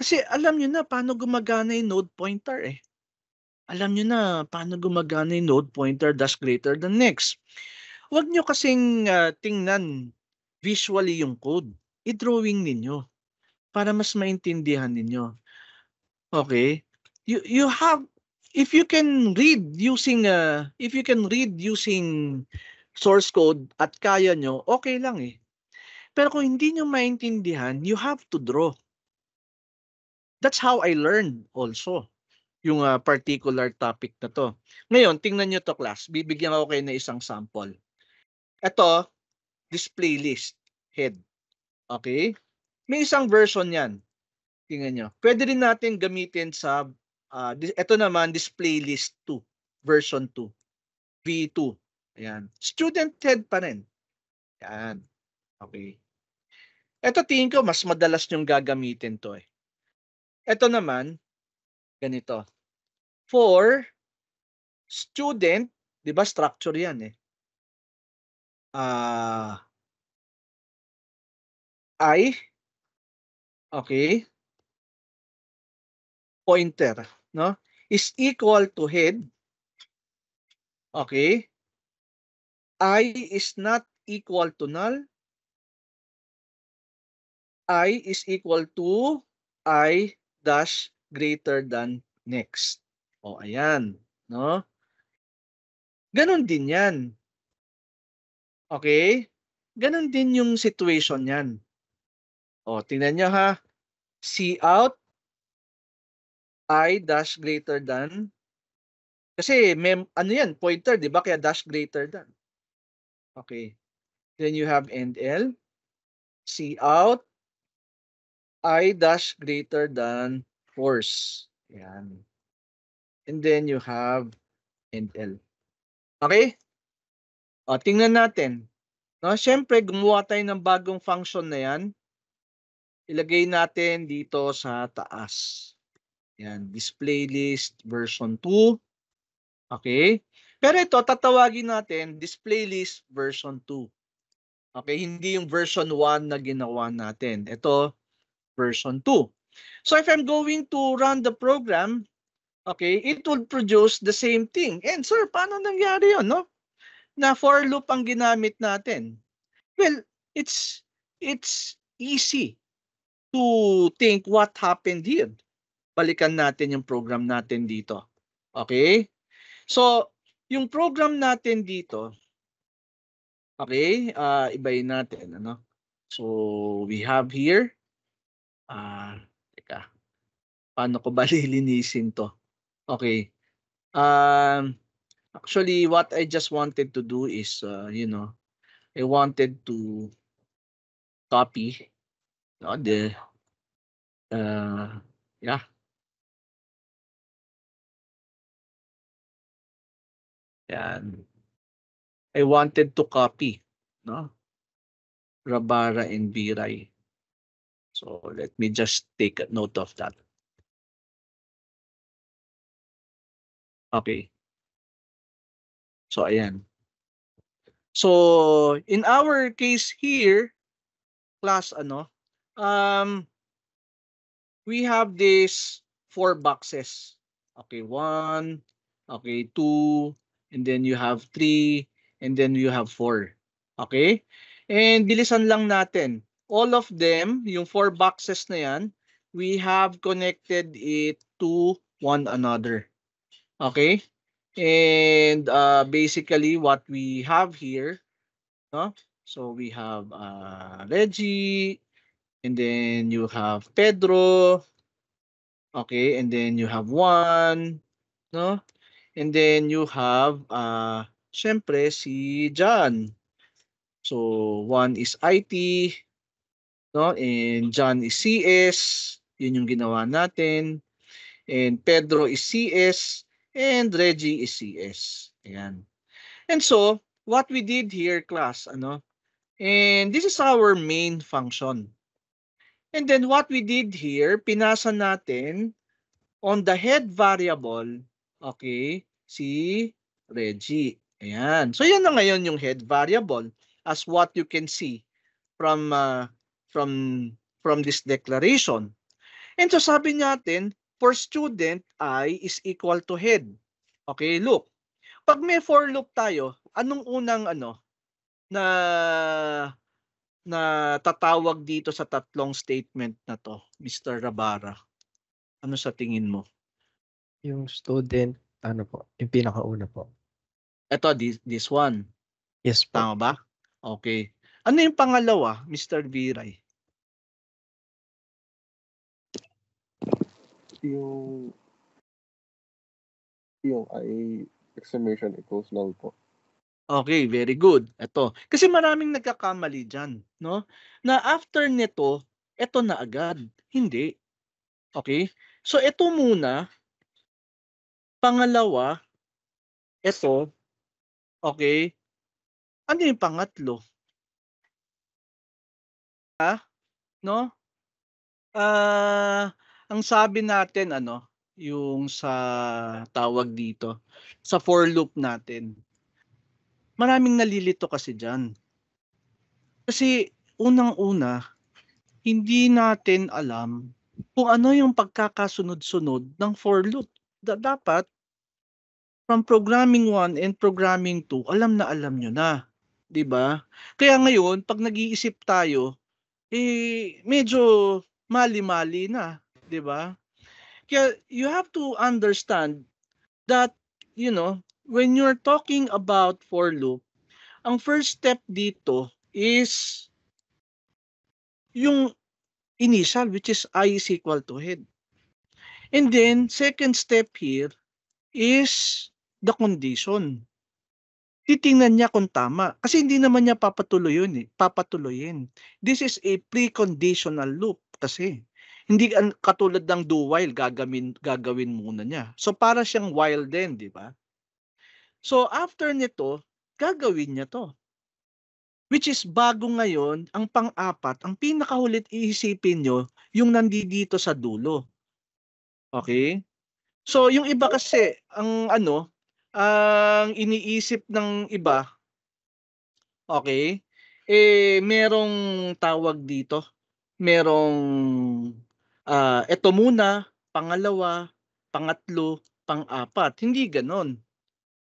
Kasi alam nyo na paano gumagana yung node pointer eh. Alam nyo na paano gumagana yung node pointer that's greater than next. Huwag nyo kasing uh, tingnan visually yung code. I-drawing ninyo para mas maintindihan ninyo. Okay? You you have if you can read using uh, if you can read using source code at kaya nyo, okay lang eh. Pero kung hindi nyo maintindihan, you have to draw. That's how I learned also yung uh, particular topic na to. Ngayon, tingnan nyo to class. Bibigyan ako kayo na isang sample. Ito, display list, head. Okay? May isang version yan. Tingnan nyo. Pwede rin natin gamitin sa, uh, ah, ito naman, display list 2, version 2, V2. Ayan. student head pa rin. Ayan. Okay. Ito tingin ko, mas madalas nyong gagamitin to eh. Ito naman, ganito. For student, di ba structure yan eh.
Uh, I, okay, pointer, no? Is equal to head, okay, I
is not equal to null. I is equal to I dash greater than next. O, ayan. No? Ganon din yan. Okay? Ganon din yung situation yan. O, tingnan nyo ha. C out I dash greater than kasi mem ano yan, pointer, di ba? Kaya dash greater than. Okay. Then you have NL. C out. I dash greater than force. Yan. And then you have NL. Okay? O, tingnan natin. No, Siyempre, gumawa tayo ng bagong function na yan. Ilagay natin dito sa taas. Yan, display list version 2. Okay? Pero ito, tatawagin natin display list version 2. Okay, hindi yung version 1 na ginawa natin. Ito, version 2. So if I'm going to run the program, okay, it will produce the same thing. And sir, paano nangyari yon, no? Na for loop ang ginamit natin. Well, it's it's easy to think what happened here. Balikan natin yung program natin dito. Okay? So, yung program natin dito, okay, uh, ah, ibayin natin. Ano? So, we have here, uh, teka, paano ko ba lilinisin to? Okay. Um, actually, what I just wanted to do is, uh, you know, I wanted to copy no, the,
uh, yeah, Yan. I wanted to copy, no? Rabara and Biray. So let me just take a note of that. Okay. So ayan.
So in our case here, class ano, um, we have these four boxes. Okay, one, okay, two, and then you have 3, and then you have 4. Okay? And bilisan lang natin. All of them, yung 4 boxes na yan, we have connected it to one another. Okay? And uh, basically what we have here, no? so we have uh, Reggie, and then you have Pedro, okay, and then you have Juan, no? And then you have, uh, syempre, si John. So, one is IT, no? and John is CS. Yun yung ginawa natin. And Pedro is CS. And Reggie is CS. Ayan. And so, what we did here, class, ano? And this is our main function. And then what we did here, pinasa natin on the head variable, okay, si Reggie. Ayan. So yun na ngayon yung head variable as what you can see from uh, from from this declaration. And so sabi natin, for student i is equal to head. Okay, look. Pag may for loop tayo, anong unang ano na na tatawag dito sa tatlong statement na to, Mr. Rabara? Ano sa tingin mo? Yung student ano po? Yung pinakauna po. Ito, this, this one. Yes po. Tama ba? Okay. Ano yung pangalawa, Mr. Viray?
Yung
yung ay exclamation equals null po. Okay, very good. Ito. Kasi maraming nagkakamali dyan, no? Na after nito, ito na agad. Hindi. Okay? So, ito muna,
Pangalawa, ito, okay, ano yung
pangatlo? Ha? No? Ah, uh, ang sabi natin ano, yung sa tawag dito, sa for loop natin. Maraming nalilito kasi diyan. Kasi unang-una, hindi natin alam kung ano yung pagkakasunod-sunod ng for loop da- dapat from programming 1 and programming 2, alam na alam nyo na. 'di ba? Kaya ngayon, pag nag-iisip tayo, eh medyo mali-mali na, 'di ba? Kaya you have to understand that, you know, when you're talking about for loop, ang first step dito is yung initial which is i is equal to head. And then, second step here is the condition. Titingnan niya kung tama. Kasi hindi naman niya papatuloy yun eh. Papatuloyin. This is a preconditional loop kasi. Hindi katulad ng do while gagamin, gagawin muna niya. So para siyang while din, di ba? So after nito, gagawin niya to. Which is bago ngayon, ang pang-apat, ang pinakahulit iisipin nyo, yung nandito sa dulo. Okay? So yung iba kasi ang ano, ang iniisip ng iba okay? Eh merong tawag dito. Merong uh, ah, ito muna, pangalawa, pangatlo, pang-apat. Hindi ganon.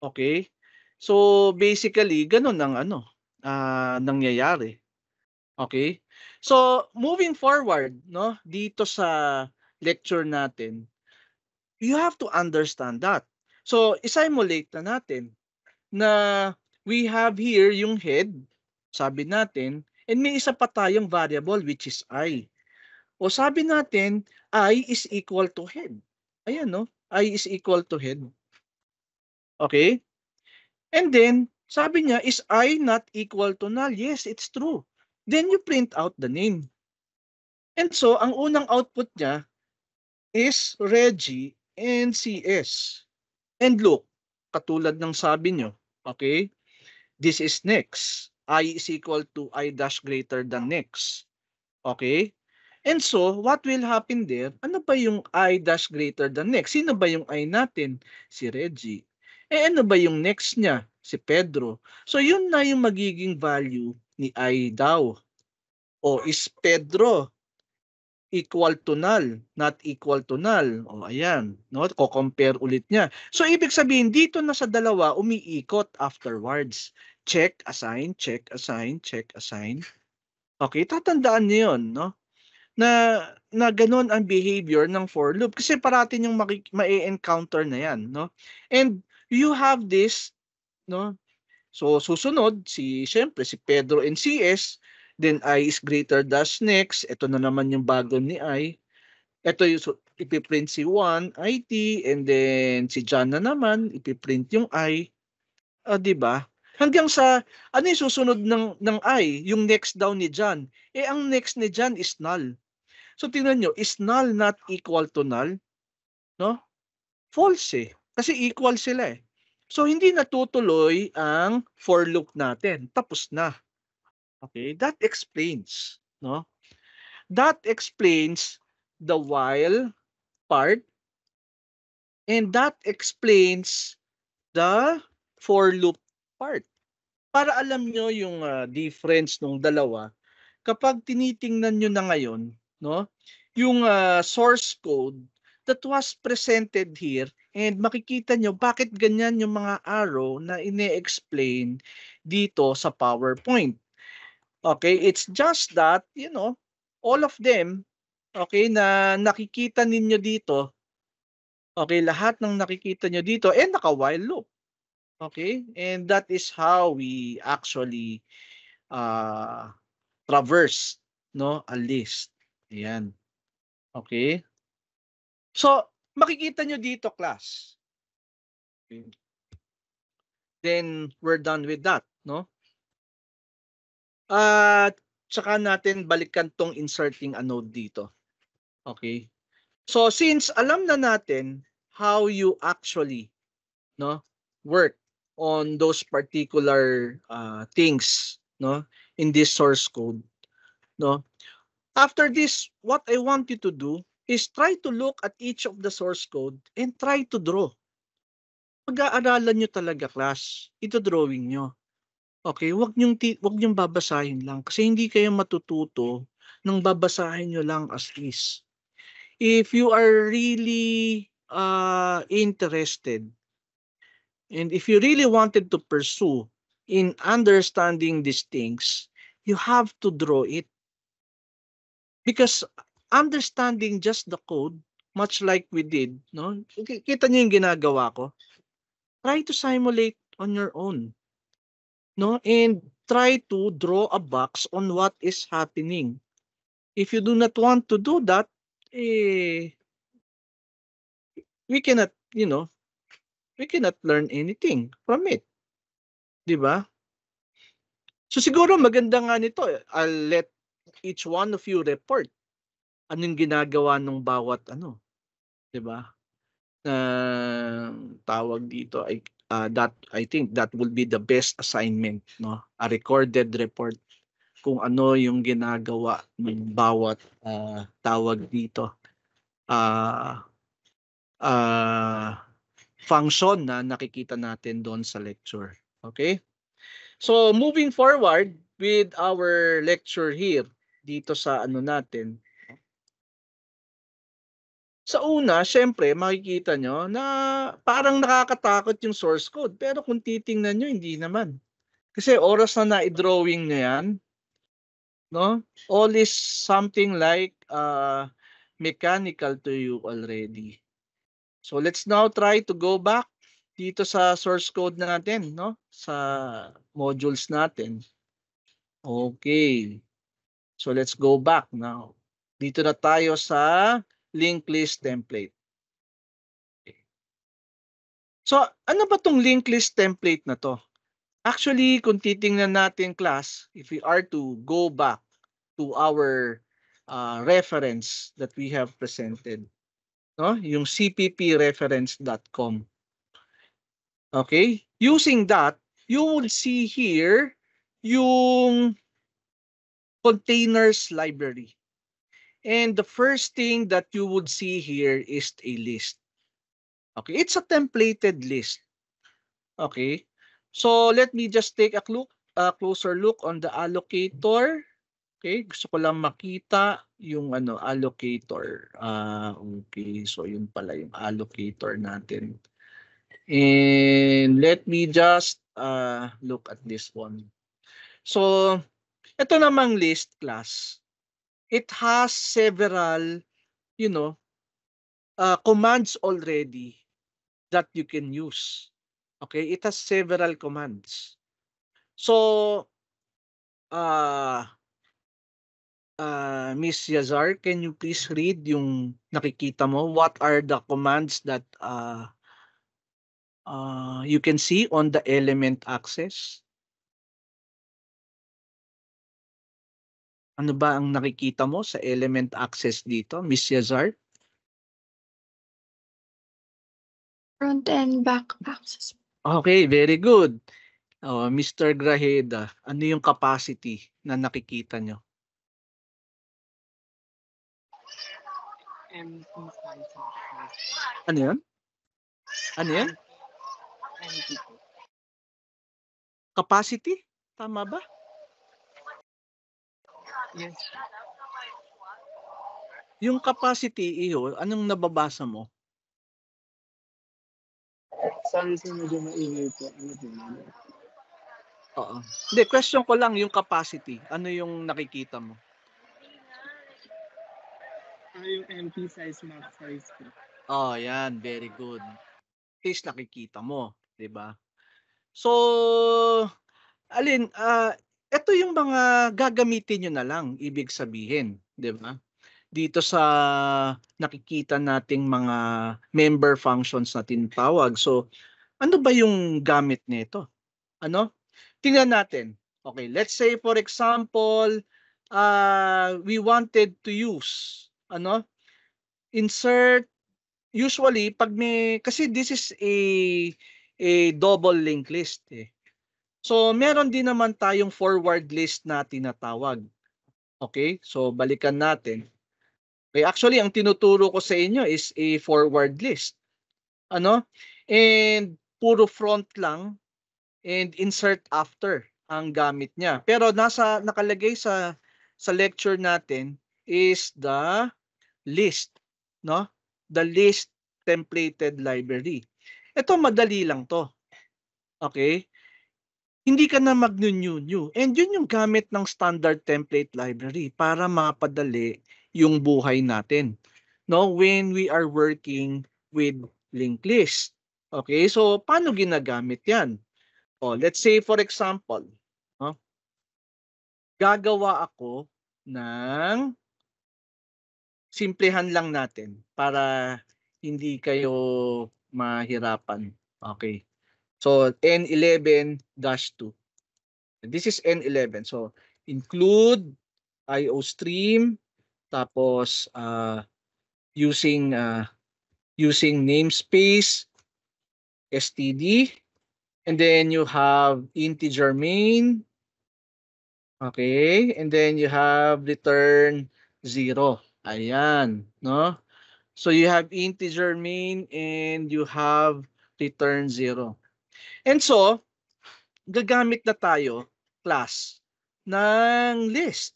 Okay? So basically ganon ang ano uh, nangyayari. Okay? So moving forward, no, dito sa lecture natin, you have to understand that. So, isimulate na natin na we have here yung head, sabi natin, and may isa pa tayong variable which is i. O sabi natin, i is equal to head. Ayan, no? i is equal to head. Okay? And then, sabi niya, is i not equal to null? Yes, it's true. Then you print out the name. And so, ang unang output niya, is Reggie and CS. And look, katulad ng sabi nyo, okay? This is next. I is equal to I dash greater than next. Okay? And so, what will happen there? Ano ba yung I dash greater than next? Sino ba yung I natin? Si Reggie. Eh ano ba yung next niya? Si Pedro. So, yun na yung magiging value ni I daw. O is Pedro equal to null, not equal to null. O ayan, no? Ko-compare ulit niya. So ibig sabihin dito na sa dalawa umiikot afterwards. Check, assign, check, assign, check, assign. Okay, tatandaan niyo 'yon, no? Na na ganun ang behavior ng for loop kasi parati yung ma-encounter na 'yan, no? And you have this, no? So susunod si syempre si Pedro and CS Then I is greater than next. Ito na naman yung bago ni I. Ito yung so, ipiprint si 1, IT, and then si John na naman, ipiprint yung I. O, oh, di ba? Hanggang sa, ano yung susunod ng, ng I? Yung next daw ni John. Eh, ang next ni John is null. So, tingnan nyo, is null not equal to null? No? False eh. Kasi equal sila eh. So, hindi natutuloy ang for loop natin. Tapos na. Okay, that explains, no? That explains the while part and that explains the for loop part. Para alam nyo yung uh, difference ng dalawa, kapag tinitingnan nyo na ngayon, no? Yung uh, source code that was presented here and makikita nyo bakit ganyan yung mga arrow na ine-explain dito sa PowerPoint. Okay, it's just that, you know, all of them, okay, na nakikita ninyo dito, okay, lahat ng nakikita nyo dito, eh, naka-while loop. Okay? And that is how we actually uh, traverse no a list. Ayan. Okay? So, makikita nyo dito, class. Okay. Then, we're done with that. No? At saka natin balikan tong inserting a node dito. Okay? So since alam na natin how you actually no work on those particular uh, things no in this source code no after this what i want you to do is try to look at each of the source code and try to draw pag-aaralan niyo talaga class ito drawing niyo Okay, wag niyo wag niyo babasahin lang kasi hindi kayo matututo nang babasahin niyo lang as is. If you are really uh, interested and if you really wanted to pursue in understanding these things, you have to draw it. Because understanding just the code, much like we did, no? Kita niyo yung ginagawa ko. Try to simulate on your own no and try to draw a box on what is happening if you do not want to do that eh, we cannot you know we cannot learn anything from it di ba so siguro maganda nga nito eh. I'll let each one of you report anong ginagawa ng bawat ano di ba na uh, tawag dito ay uh, that I think that will be the best assignment no a recorded report kung ano yung ginagawa ng bawat uh, tawag dito uh, uh, function na nakikita natin doon sa lecture okay so moving forward with our lecture here dito sa ano natin sa una, syempre, makikita niyo na parang nakakatakot yung source code pero kung titingnan niyo hindi naman. Kasi oras na na-drawing niya yan, no? All is something like uh, mechanical to you already. So let's now try to go back dito sa source code natin, no? Sa modules natin. Okay. So let's go back now. Dito na tayo sa linked list template. So, ano ba tong linked list template na to? Actually, kung titingnan natin class, if we are to go back to our uh, reference that we have presented, no? yung cppreference.com. Okay? Using that, you will see here yung containers library. And the first thing that you would see here is a list. Okay, it's a templated list. Okay, so let me just take a look, a closer look on the allocator. Okay, gusto ko lang makita yung ano allocator. Uh, okay, so yun pala yung allocator natin. And let me just uh, look at this one. So, ito namang list class it has several, you know, uh, commands already that you can use. Okay, it has several commands. So, uh, uh, Miss Yazar, can you please read yung nakikita mo? What are the commands that uh, uh, you can see on the element access Ano ba ang nakikita mo sa element access dito, Miss Yazar?
Front and back access.
Okay, very good. Oh, Mr. Grajeda, ano yung capacity na nakikita nyo? Ano yan? Ano yan? Capacity? Tama ba? Yes. Yung capacity iyo, anong nababasa mo? Saan sa medyo maingay po. Ano po? Oo. Hindi, question ko lang yung capacity. Ano yung nakikita mo? Ah, yung MP size, max size po. Oh, yan. Very good. Is nakikita mo. 'di ba? So, alin, uh, ito yung mga gagamitin nyo na lang, ibig sabihin, di ba? Dito sa nakikita nating mga member functions na tinatawag. So, ano ba yung gamit nito? Ano? Tingnan natin. Okay, let's say for example, uh, we wanted to use, ano? Insert, usually, pag may, kasi this is a, a double linked list eh. So, meron din naman tayong forward list na tinatawag. Okay? So, balikan natin. Okay, actually, ang tinuturo ko sa inyo is a forward list. Ano? And puro front lang and insert after ang gamit niya. Pero nasa nakalagay sa sa lecture natin is the list, no? The list templated library. Ito madali lang 'to. Okay? hindi ka na mag-new-new. And yun yung gamit ng standard template library para mapadali yung buhay natin. No, when we are working with linked list. Okay, so paano ginagamit 'yan? Oh, let's say for example, no? Gagawa ako ng simplehan lang natin para hindi kayo mahirapan. Okay. So N11-2. This is N11. So include IO stream tapos uh, using uh, using namespace std and then you have integer main okay and then you have return 0 ayan no so you have integer main and you have return 0 And so, gagamit na tayo, class, ng list.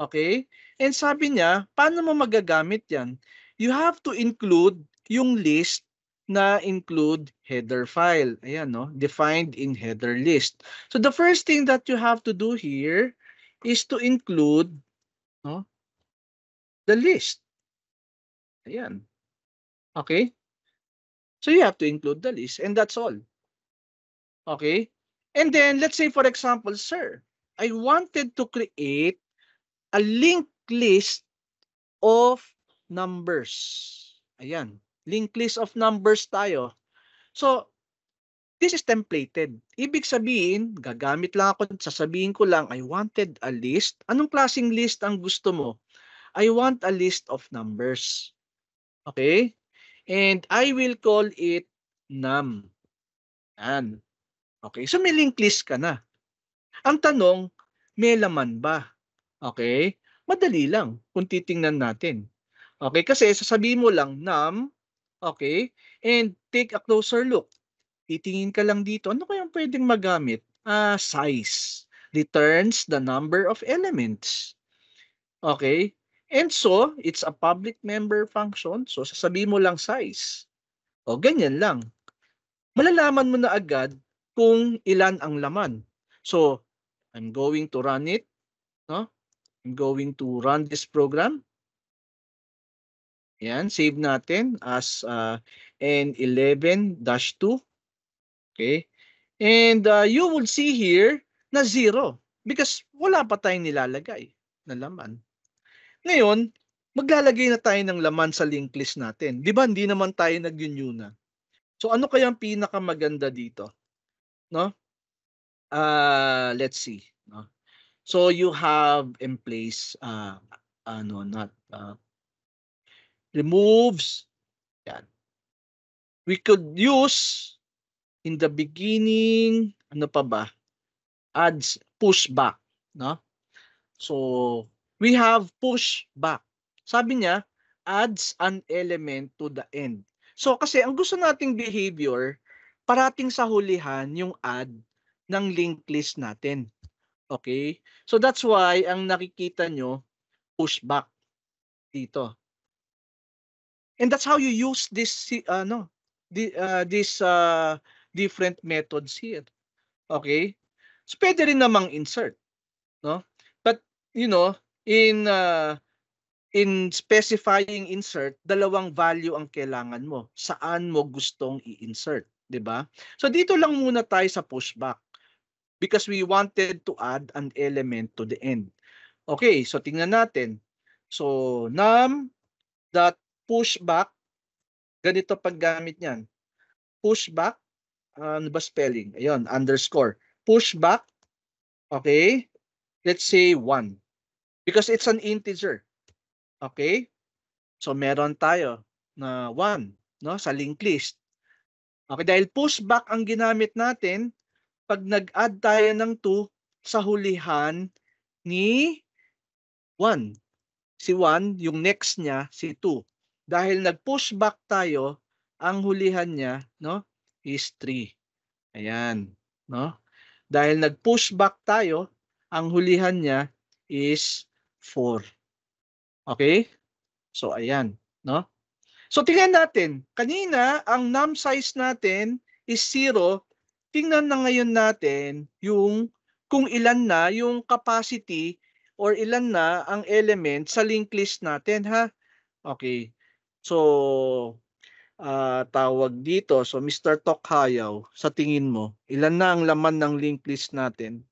Okay? And sabi niya, paano mo magagamit yan? You have to include yung list na include header file. Ayan, no? Defined in header list. So the first thing that you have to do here is to include no, the list. Ayan. Okay? So you have to include the list and that's all. Okay? And then, let's say for example, sir, I wanted to create a linked list of numbers. Ayan. Linked list of numbers tayo. So, this is templated. Ibig sabihin, gagamit lang ako, sasabihin ko lang, I wanted a list. Anong klasing list ang gusto mo? I want a list of numbers. Okay? And I will call it num. Yan. Okay? So may link list ka na. Ang tanong, may laman ba? Okay? Madali lang kung titingnan natin. Okay? Kasi sasabihin mo lang, nam, okay? And take a closer look. Titingin ka lang dito, ano kayang pwedeng magamit? Uh, size. Returns the number of elements. Okay? And so, it's a public member function. So, sasabihin mo lang size. O, ganyan lang. Malalaman mo na agad kung ilan ang laman. So, I'm going to run it. No? I'm going to run this program. Yan, save natin as uh, N11-2. Okay? And uh, you will see here na zero because wala pa tayong nilalagay na laman. Ngayon, maglalagay na tayo ng laman sa linked list natin. Di ba, hindi naman tayo nag union na. So ano kaya ang pinakamaganda dito? no? Uh, let's see, no? So you have in place uh ano not uh, removes yan. We could use in the beginning ano pa ba? Adds push back, no? So we have push back. Sabi niya adds an element to the end. So kasi ang gusto nating behavior parating sa hulihan yung ad ng link list natin. Okay? So that's why ang nakikita nyo, pushback dito. And that's how you use this ano, uh, the, uh, this uh, different methods here. Okay? So pwede rin namang insert, no? But you know, in uh, in specifying insert, dalawang value ang kailangan mo. Saan mo gustong i-insert? 'di ba? So dito lang muna tayo sa pushback because we wanted to add an element to the end. Okay, so tingnan natin. So num dot pushback ganito paggamit niyan. Pushback ano ba spelling? Ayun, underscore. Pushback okay? Let's say 1 because it's an integer. Okay? So meron tayo na 1 no sa linked list. Okay, dahil pushback ang ginamit natin pag nag-add tayo ng 2 sa hulihan ni 1. Si 1, yung next niya, si 2. Dahil nag-pushback tayo, ang hulihan niya, no, is 3. Ayan, no? Dahil nag-pushback tayo, ang hulihan niya is 4. Okay? So ayan, no? So tingnan natin, kanina ang num size natin is 0. Tingnan na ngayon natin yung kung ilan na yung capacity or ilan na ang element sa linked list natin ha. Okay. So uh, tawag dito, so Mr. Tokhayaw, sa tingin mo, ilan na ang laman ng linked list natin?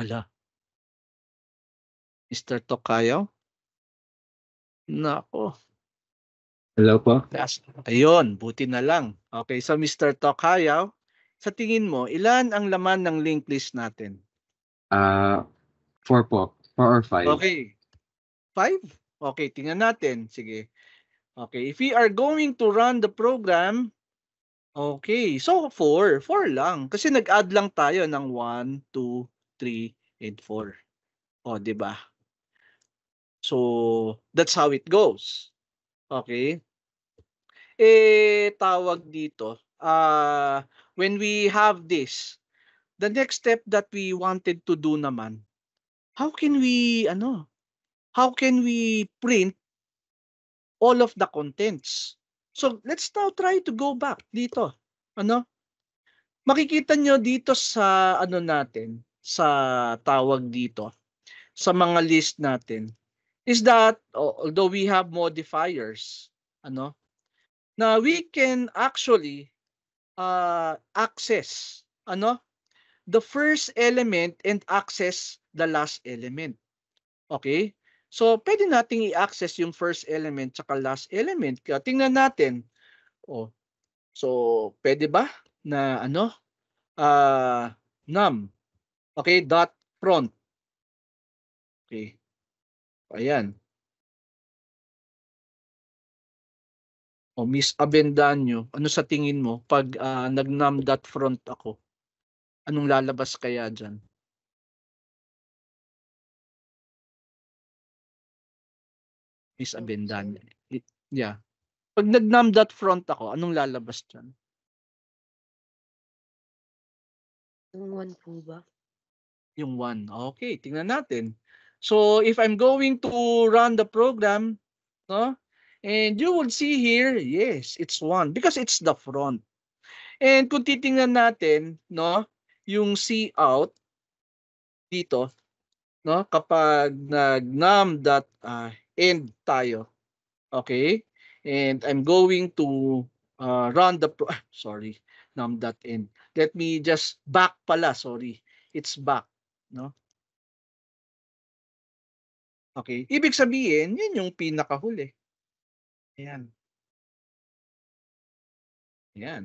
Wala. Mr. Tokayo? Nako. Hello po. Ayun, buti na lang. Okay, so Mr. Tokayo, sa tingin mo, ilan ang laman ng link list natin?
Uh, four po. Four or five. Okay.
Five? Okay, tingnan natin. Sige. Okay, if we are going to run the program, okay, so four. Four lang. Kasi nag-add lang tayo ng one, two, three, and four. O, di ba? So, that's how it goes. Okay? Eh, tawag dito, uh, when we have this, the next step that we wanted to do naman, how can we, ano, how can we print all of the contents? So, let's now try to go back dito. Ano? Makikita nyo dito sa, ano natin, sa tawag dito, sa mga list natin is that although we have modifiers, ano, na we can actually uh, access ano the first element and access the last element. Okay? So, pwede nating i-access yung first element sa last element. Kaya tingnan natin. Oh. So, pwede ba na ano uh, num okay dot front.
Okay. Ayan.
O oh, Miss Avendaño, ano sa tingin mo pag uh, nagnam dot front ako? Anong lalabas kaya diyan?
Miss Avendaño. yeah. Pag nagnam dot front ako, anong lalabas diyan? Yung one po ba?
Yung one. Okay, tingnan natin. So if I'm going to run the program, no, and you would see here, yes, it's one because it's the front. And kung titingnan natin, no, yung C out dito, no, kapag nag dot uh, end tayo. Okay? And I'm going to uh, run the pro ah, sorry, num dot end. Let me just back pala, sorry. It's back, no? Okay? Ibig sabihin, yun yung pinakahuli.
Ayan. Ayan.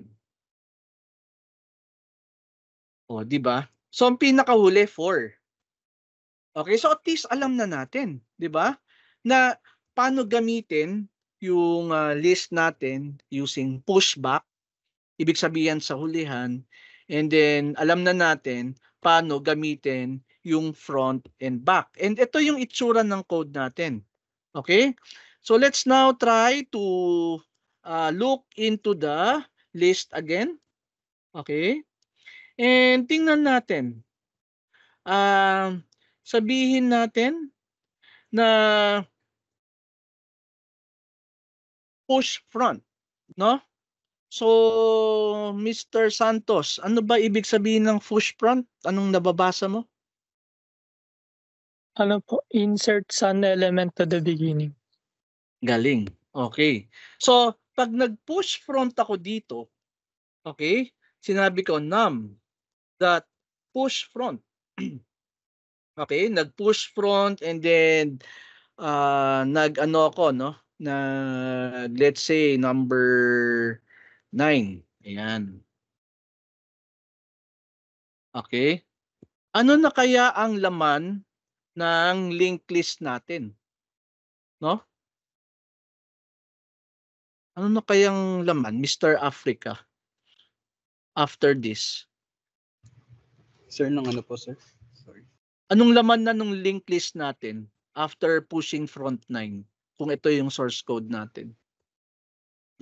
O, di ba? So, ang pinakahuli, 4. Okay, so at least alam na natin, di ba? Na paano gamitin yung uh, list natin using pushback, ibig sabihin sa hulihan, and then alam na natin paano gamitin yung front and back. And ito yung itsura ng code natin. Okay? So let's now try to uh, look into the list again. Okay? And tingnan natin. Uh, sabihin natin na push front, no? So, Mr. Santos, ano ba ibig sabihin ng push front? Anong nababasa mo? Ano po, insert sun element to the beginning. Galing. Okay. So, pag nag-push front ako dito, okay, sinabi ko num that push front. okay, nag-push front and then uh, nag-ano ako, no? na let's say number 9. Ayan. Okay. Ano na kaya ang laman ng link list natin. No? Ano na kayang laman, Mr. Africa, after this? Sir, ng ano po, sir? Sorry. Anong laman na ng link list natin after pushing front nine? Kung ito yung source code natin.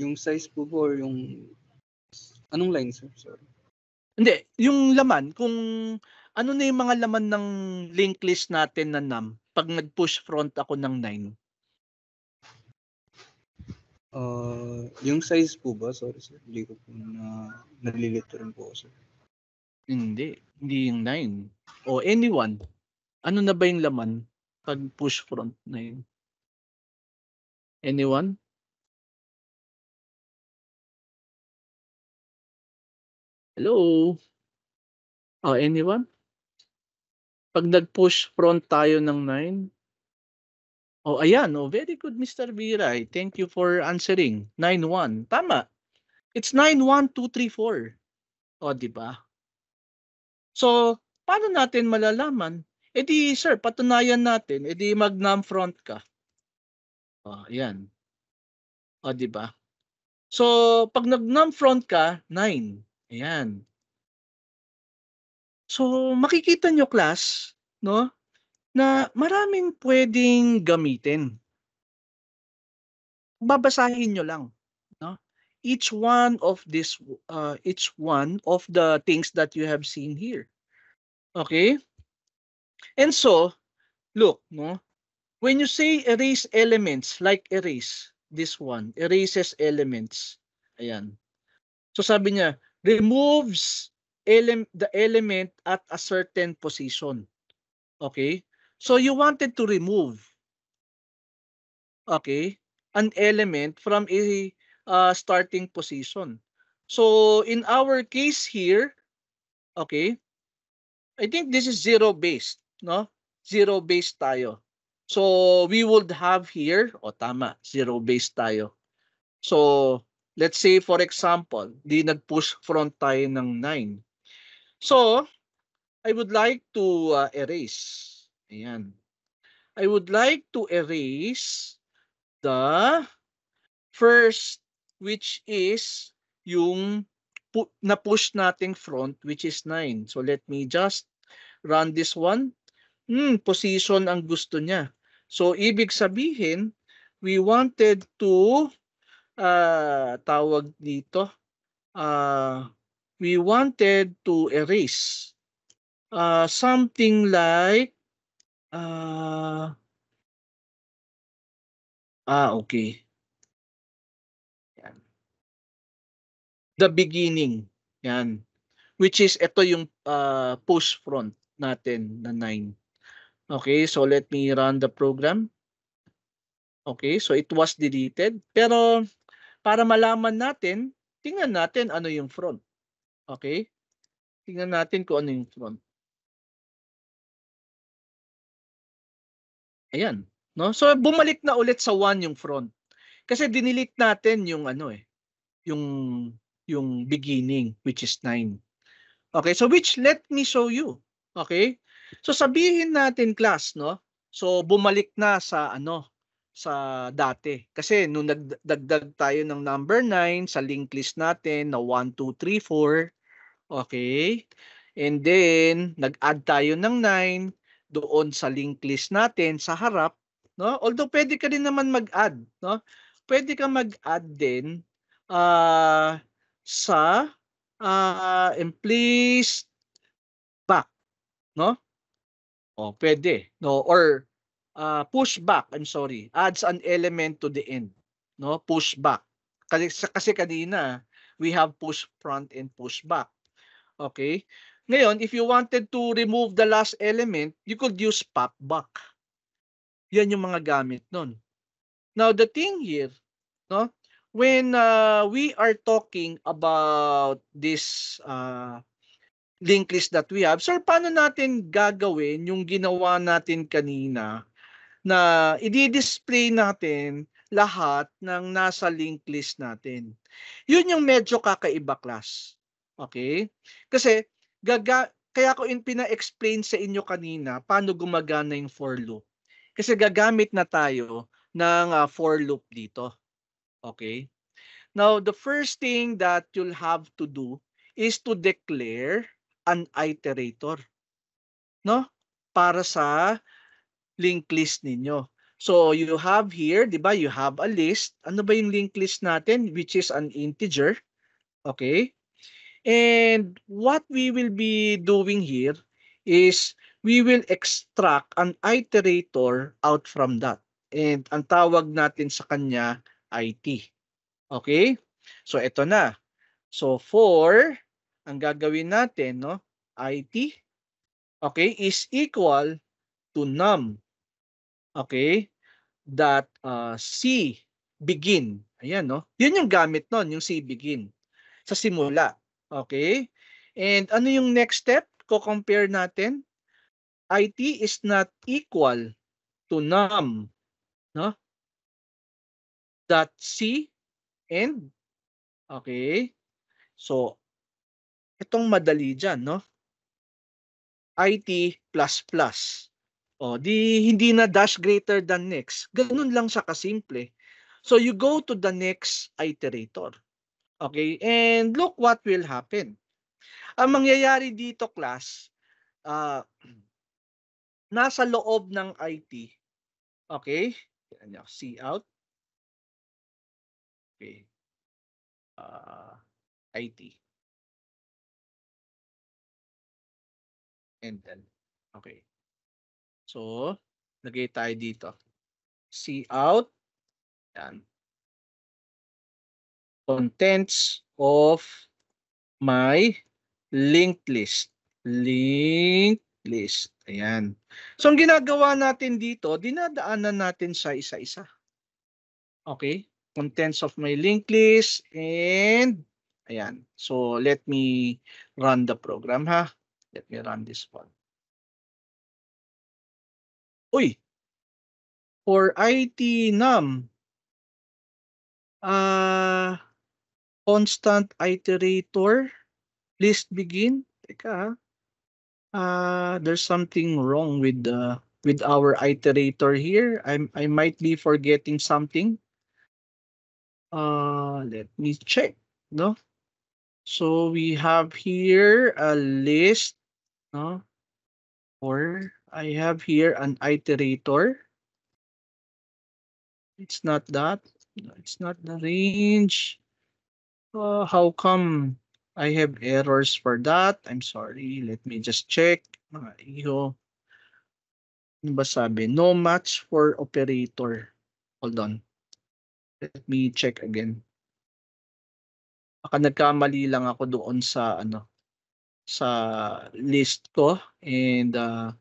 Yung size po po or yung... Anong line, sir? Sorry. Hindi, yung laman kung ano na yung mga laman ng link list natin na NAM pag nag-push front ako ng 9? Uh, ah, yung size po ba? Sorry sir, hindi ko po na nalilito rin po sir. Hindi, hindi yung 9. O anyone. Ano na ba yung laman pag push front na yun? Anyone? Hello? Oh, anyone? 'Pag nag-push front tayo ng 9? Oh, ayan. Oh, very good, Mr. Viray. Thank you for answering. 9-1. Tama. It's 9-1-2-3-4. Oh, di ba? So, paano natin malalaman? E di, sir, patunayan natin. E di, magnam front ka. Oh, ayan. oh, di ba? So, pag nag-num front ka, 9. Ayan. So, makikita nyo class, no, na maraming pwedeng gamitin. Babasahin nyo lang, no? Each one of this uh, each one of the things that you have seen here. Okay? And so, look, no? When you say erase elements, like erase, this one, erases elements. Ayan. So sabi niya, removes ele- the element at a certain position. Okay? So you wanted to remove okay, an element from a uh, starting position. So in our case here, okay, I think this is zero based, no? Zero based tayo. So we would have here, o oh, tama, zero based tayo. So Let's say for example, di nag-push front tayo ng 9. So, I would like to uh, erase. Ayan. I would like to erase the first which is yung pu na-push nating front which is 9. So let me just run this one. Hmm, position ang gusto niya. So ibig sabihin, we wanted to uh, tawag dito, uh, we wanted to erase uh, something like,
uh,
ah, okay. Yan. The beginning. Yan. Which is, ito yung uh, post front natin na 9. Okay, so let me run the program. Okay, so it was deleted. Pero para malaman natin, tingnan natin ano yung front. Okay? Tingnan natin kung ano yung front. Ayan. No? So bumalik na ulit sa 1 yung front. Kasi dinilit natin yung ano eh, yung yung beginning which is 9. Okay, so which let me show you. Okay? So sabihin natin class, no? So bumalik na sa ano, sa dati. Kasi nung nagdagdag tayo ng number 9 sa link list natin na 1, 2, 3, 4. Okay. And then, nag-add tayo ng 9 doon sa link list natin sa harap. No? Although, pwede ka din naman mag-add. No? Pwede ka mag-add din uh, sa uh, employees back. No? O, oh, pwede. No? Or uh, push back I'm sorry, adds an element to the end, no? push back Kasi kasi kanina, we have push front and push back. Okay? Ngayon, if you wanted to remove the last element, you could use pop back. Yan yung mga gamit noon Now, the thing here, no? When uh, we are talking about this uh, linked list that we have, sir, paano natin gagawin yung ginawa natin kanina na i-display natin lahat ng nasa link list natin. Yun yung medyo kakaiba class. Okay? Kasi gaga kaya ko in pina-explain sa inyo kanina paano gumagana yung for loop. Kasi gagamit na tayo ng uh, for loop dito. Okay? Now, the first thing that you'll have to do is to declare an iterator. No? Para sa link list ninyo. So you have here, 'di ba? You have a list. Ano ba yung link list natin which is an integer? Okay? And what we will be doing here is we will extract an iterator out from that. And ang tawag natin sa kanya IT. Okay? So ito na. So for ang gagawin natin, no? IT okay is equal to num okay, that uh, C begin. Ayan, no? Yun yung gamit noon yung C begin. Sa simula. Okay? And ano yung next step? Ko-compare natin. IT is not equal to num. No? Dot C and okay. So, itong madali dyan, no? IT plus plus. O, di hindi na dash greater than next. Ganun lang siya kasimple. So you go to the next iterator. Okay? And look what will happen. Ang mangyayari dito, class, uh, nasa loob ng IT. Okay? See out.
Okay. Uh, ah, IT. And then, okay. So, lagay tayo dito. See out. Yan.
Contents of my linked list. Linked list. Ayan. So, ang ginagawa natin dito, dinadaanan natin sa isa-isa. Okay? Contents of my linked list and ayan. So, let me run the program ha. Let me run this one.
Uy! For IT num,
uh, ah, constant iterator, please begin. Teka, uh, there's something wrong with the with our iterator here. I'm, I might be forgetting something. Uh, let me check. No? So we have here a list no? for I have here an iterator. It's not that. It's not the range. Uh, how come I have errors for that? I'm sorry. Let me just check. Mga iho. Ano ba sabi? No match for operator. Hold on. Let me check again. Baka nagkamali lang ako doon sa ano sa list ko and uh,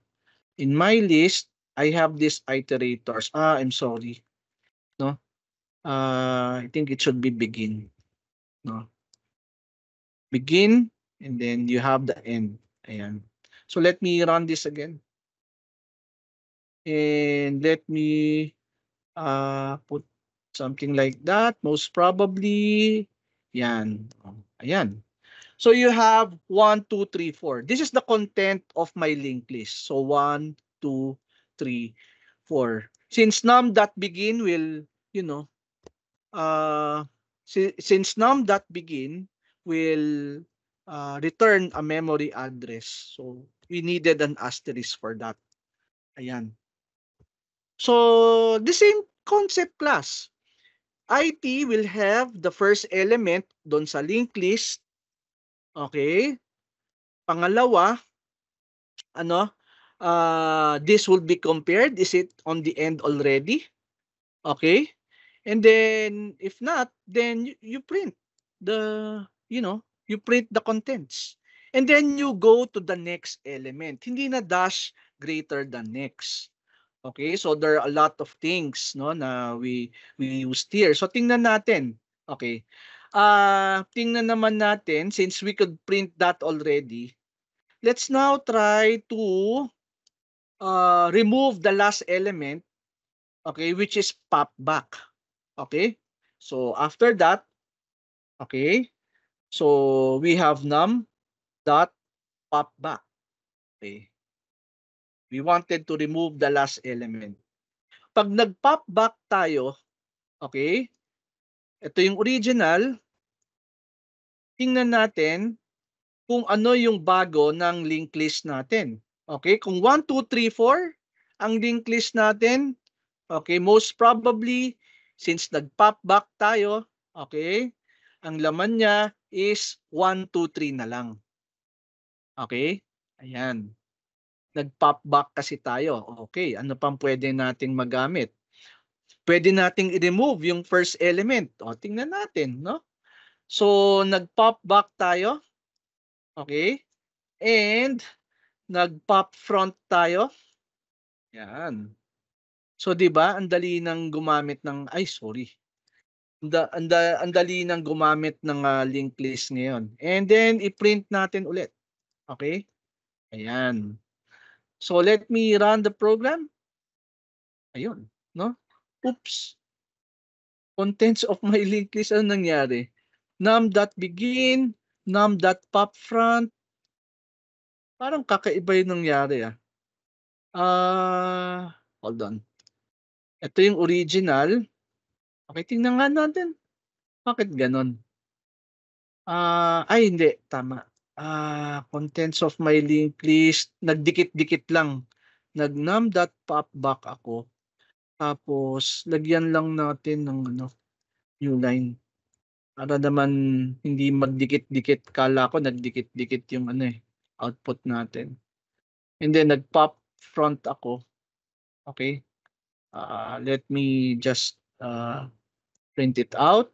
in my list, I have these iterators. Ah, I'm sorry. No. Uh, I think it should be begin. No. Begin, and then you have the end. Ayan. So let me run this again. And let me uh, put something like that. Most probably, yan. Ayan. So you have 1, 2, 3, 4. This is the content of my linked list. So 1, 2, 3, 4. Since num.begin will, you know, uh, si since num.begin will uh, return a memory address. So we needed an asterisk for that. Ayan. So the same concept class. IT will have the first element don sa linked list Okay? Pangalawa, ano? Uh, this will be compared. Is it on the end already? Okay? And then, if not, then you, you print the, you know, you print the contents. And then you go to the next element. Hindi na dash greater than next. Okay, so there are a lot of things no na we we used here. So tingnan natin. Okay uh, tingnan naman natin, since we could print that already, let's now try to uh, remove the last element, okay, which is pop back. Okay? So, after that, okay, so we have num dot pop back. Okay. We wanted to remove the last element. Pag nag-pop back tayo, okay, ito yung original, tingnan natin kung ano yung bago ng linked list natin. Okay, kung 1, 2, 3, 4 ang linked list natin, okay, most probably, since nag-pop back tayo, okay, ang laman niya is 1, 2, 3 na lang. Okay, ayan. Nag-pop back kasi tayo. Okay, ano pang pwede nating magamit? Pwede nating i-remove yung first element. O, tingnan natin, no? So, nag-pop back tayo. Okay? And, nag-pop front tayo. Yan. So, di ba? Ang dali nang gumamit ng... Ay, sorry. Ang dali nang gumamit ng uh, link list ngayon. And then, i-print natin ulit. Okay? Ayan. So, let me run the program. Ayun. No? Oops. Contents of my link list. Ano nangyari? num.begin, num.popfront. Parang kakaiba yung nangyari ah. Uh, hold on. Ito yung original. Okay, tingnan nga natin. Bakit ganon? Uh, ay, hindi. Tama. Uh, contents of my link list. Nagdikit-dikit lang. Nagnum.pop back ako. Tapos, lagyan lang natin ng ano, new line. Para naman hindi magdikit-dikit. Kala ko nagdikit-dikit yung ano eh, output natin. And then nag-pop front ako. Okay. Uh, let me just uh, print it out.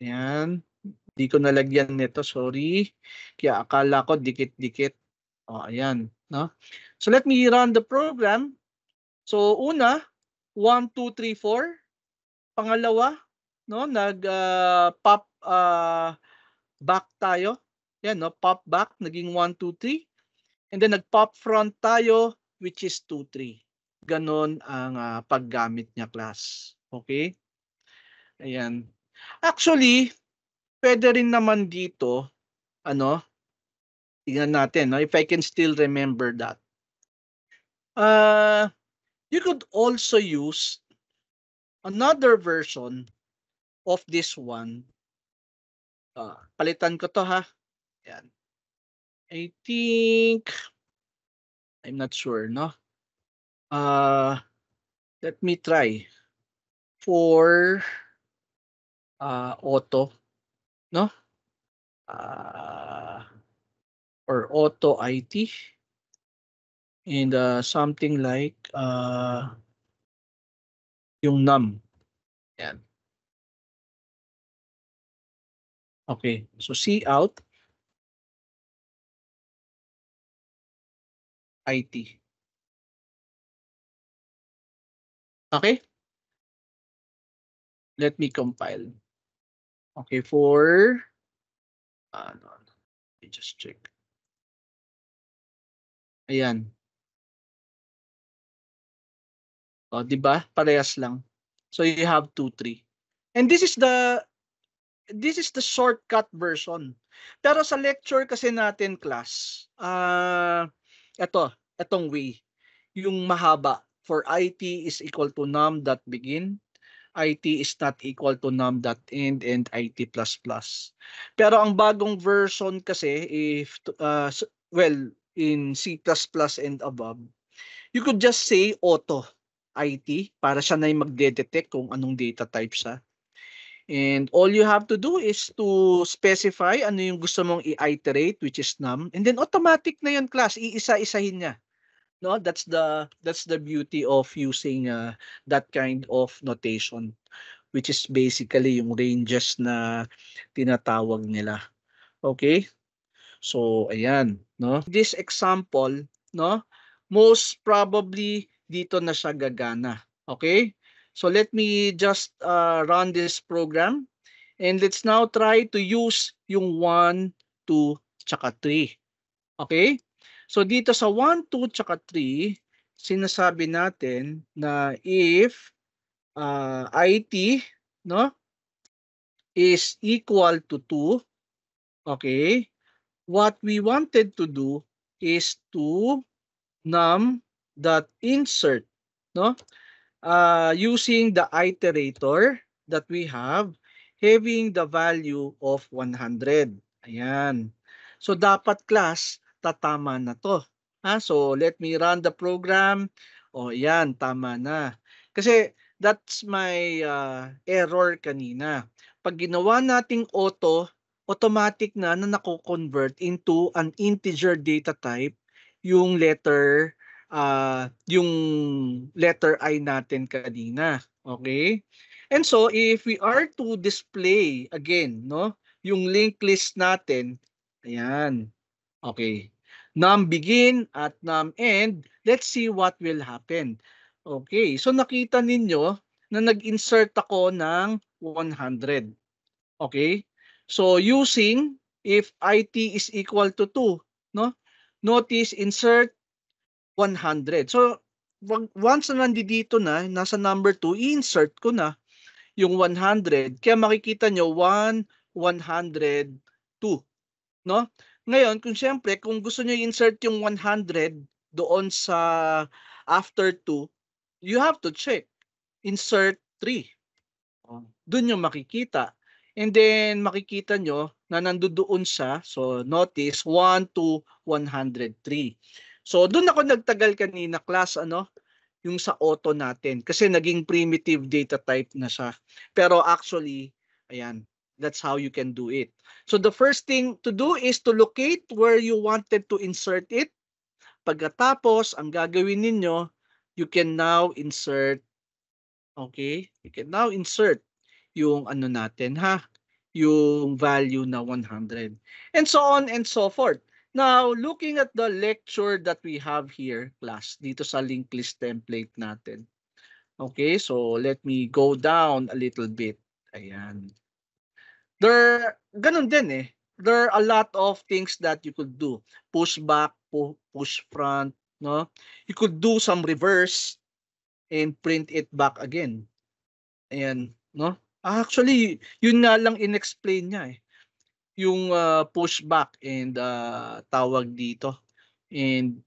Ayan. Di ko nalagyan nito, sorry. Kaya akala ko dikit-dikit. O, oh, ayan. No? So, let me run the program. So, una, 1, 2, 3, 4. Pangalawa, no nag uh, pop uh, back tayo yan no pop back naging 1 2 3 and then nag pop front tayo which is 2 3 ganon ang uh, paggamit niya class okay ayan actually pwede rin naman dito ano tingnan natin no if i can still remember that uh you could also use another version of this one. Uh, palitan ko to ha. Yan. I think, I'm not sure, no? Uh, let me try. For uh, auto, no? Uh, or auto IT. And uh, something like uh,
yung num. Yan. Okay, so C out IT. Okay? Let me compile. Okay, for uh, no, no. let me just check. Ayan.
O, oh, di ba? Parehas lang. So you have 2, 3. And this is the this is the shortcut version. Pero sa lecture kasi natin class, ah uh, ito, itong way, yung mahaba for IT is equal to num.begin, IT is not equal to num.end and IT++. Pero ang bagong version kasi if uh, well in C++ and above, you could just say auto IT para siya na yung magde-detect kung anong data type siya. And all you have to do is to specify ano yung gusto mong i-iterate which is num and then automatic na yun class iisa-isahin niya. No, that's the that's the beauty of using uh, that kind of notation which is basically yung ranges na tinatawag nila. Okay? So ayan, no? This example, no? Most probably dito na siya gagana. Okay? So let me just uh, run this program. And let's now try to use yung 1, 2, tsaka 3. Okay? So dito sa 1, 2, tsaka 3, sinasabi natin na if uh, IT no is equal to 2, okay, what we wanted to do is to num dot insert no uh, using the iterator that we have having the value of 100. Ayan. So dapat class, tatama na to. Ha? So let me run the program. O yan, tama na. Kasi that's my uh, error kanina. Pag ginawa nating auto, automatic na na nako-convert into an integer data type yung letter uh, yung letter I natin kanina. Okay? And so if we are to display again, no, yung linked list natin, ayan. Okay. Num begin at num end, let's see what will happen. Okay, so nakita ninyo na nag-insert ako ng 100. Okay? So using if IT is equal to 2, no? Notice insert 100. So, once na nandito na, nasa number 2, i-insert ko na yung 100. Kaya makikita nyo, 1, 102. No? Ngayon, kung siyempre, kung gusto nyo i-insert yung 100 doon sa after 2, you have to check. Insert 3. Doon yung makikita. And then, makikita nyo na nandoon siya. So, notice, 1 to 103. So doon ako nagtagal kanina class ano yung sa auto natin kasi naging primitive data type na siya. Pero actually, ayan, that's how you can do it. So the first thing to do is to locate where you wanted to insert it. Pagkatapos, ang gagawin ninyo, you can now insert okay, you can now insert yung ano natin ha, yung value na 100. And so on and so forth. Now, looking at the lecture that we have here, class, dito sa linked list template natin. Okay, so let me go down a little bit. Ayan. There, ganun din eh. There are a lot of things that you could do. Push back, pu push front, no? You could do some reverse and print it back again. Ayan, no? Actually, yun na lang inexplain niya eh yung uh, pushback and uh, tawag dito. And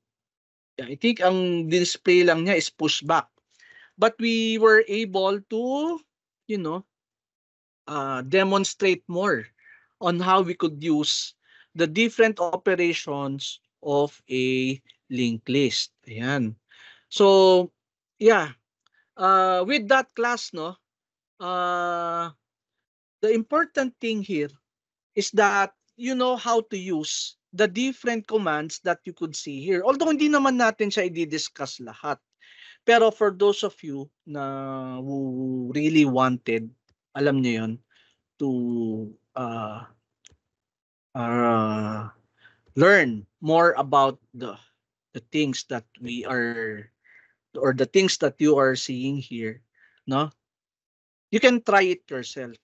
I think ang display lang niya is pushback. But we were able to, you know, uh, demonstrate more on how we could use the different operations of a linked list. Ayan. So, yeah. Uh, with that class, no, uh, the important thing here is that you know how to use the different commands that you could see here. Although hindi naman natin siya i-discuss lahat. Pero for those of you na who really wanted, alam niyo yon to uh, uh, learn more about the the things that we are or the things that you are seeing here, no? You can try it yourself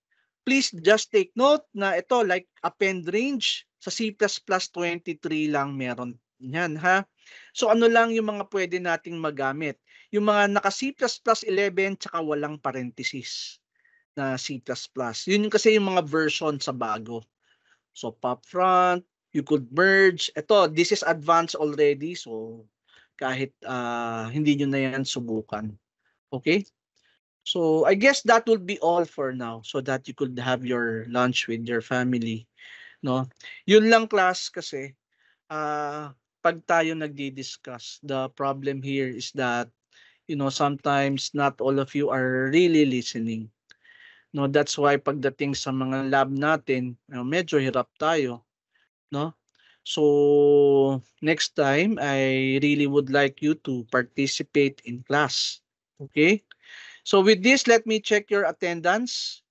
please just take note na ito like append range sa C++ 23 lang meron niyan ha. So ano lang yung mga pwede nating magamit? Yung mga naka C++ 11 tsaka walang parenthesis na C++. Yun yung kasi yung mga version sa bago. So pop front, you could merge. Ito, this is advanced already so kahit uh, hindi nyo na yan subukan. Okay? So I guess that will be all for now so that you could have your lunch with your family. No? Yun lang class kasi uh, pag tayo nagdi-discuss, the problem here is that you know sometimes not all of you are really listening. No, that's why pagdating sa mga lab natin, uh, medyo hirap tayo, no? So next time, I really would like you to participate in class. Okay? So with this, let me check your attendance.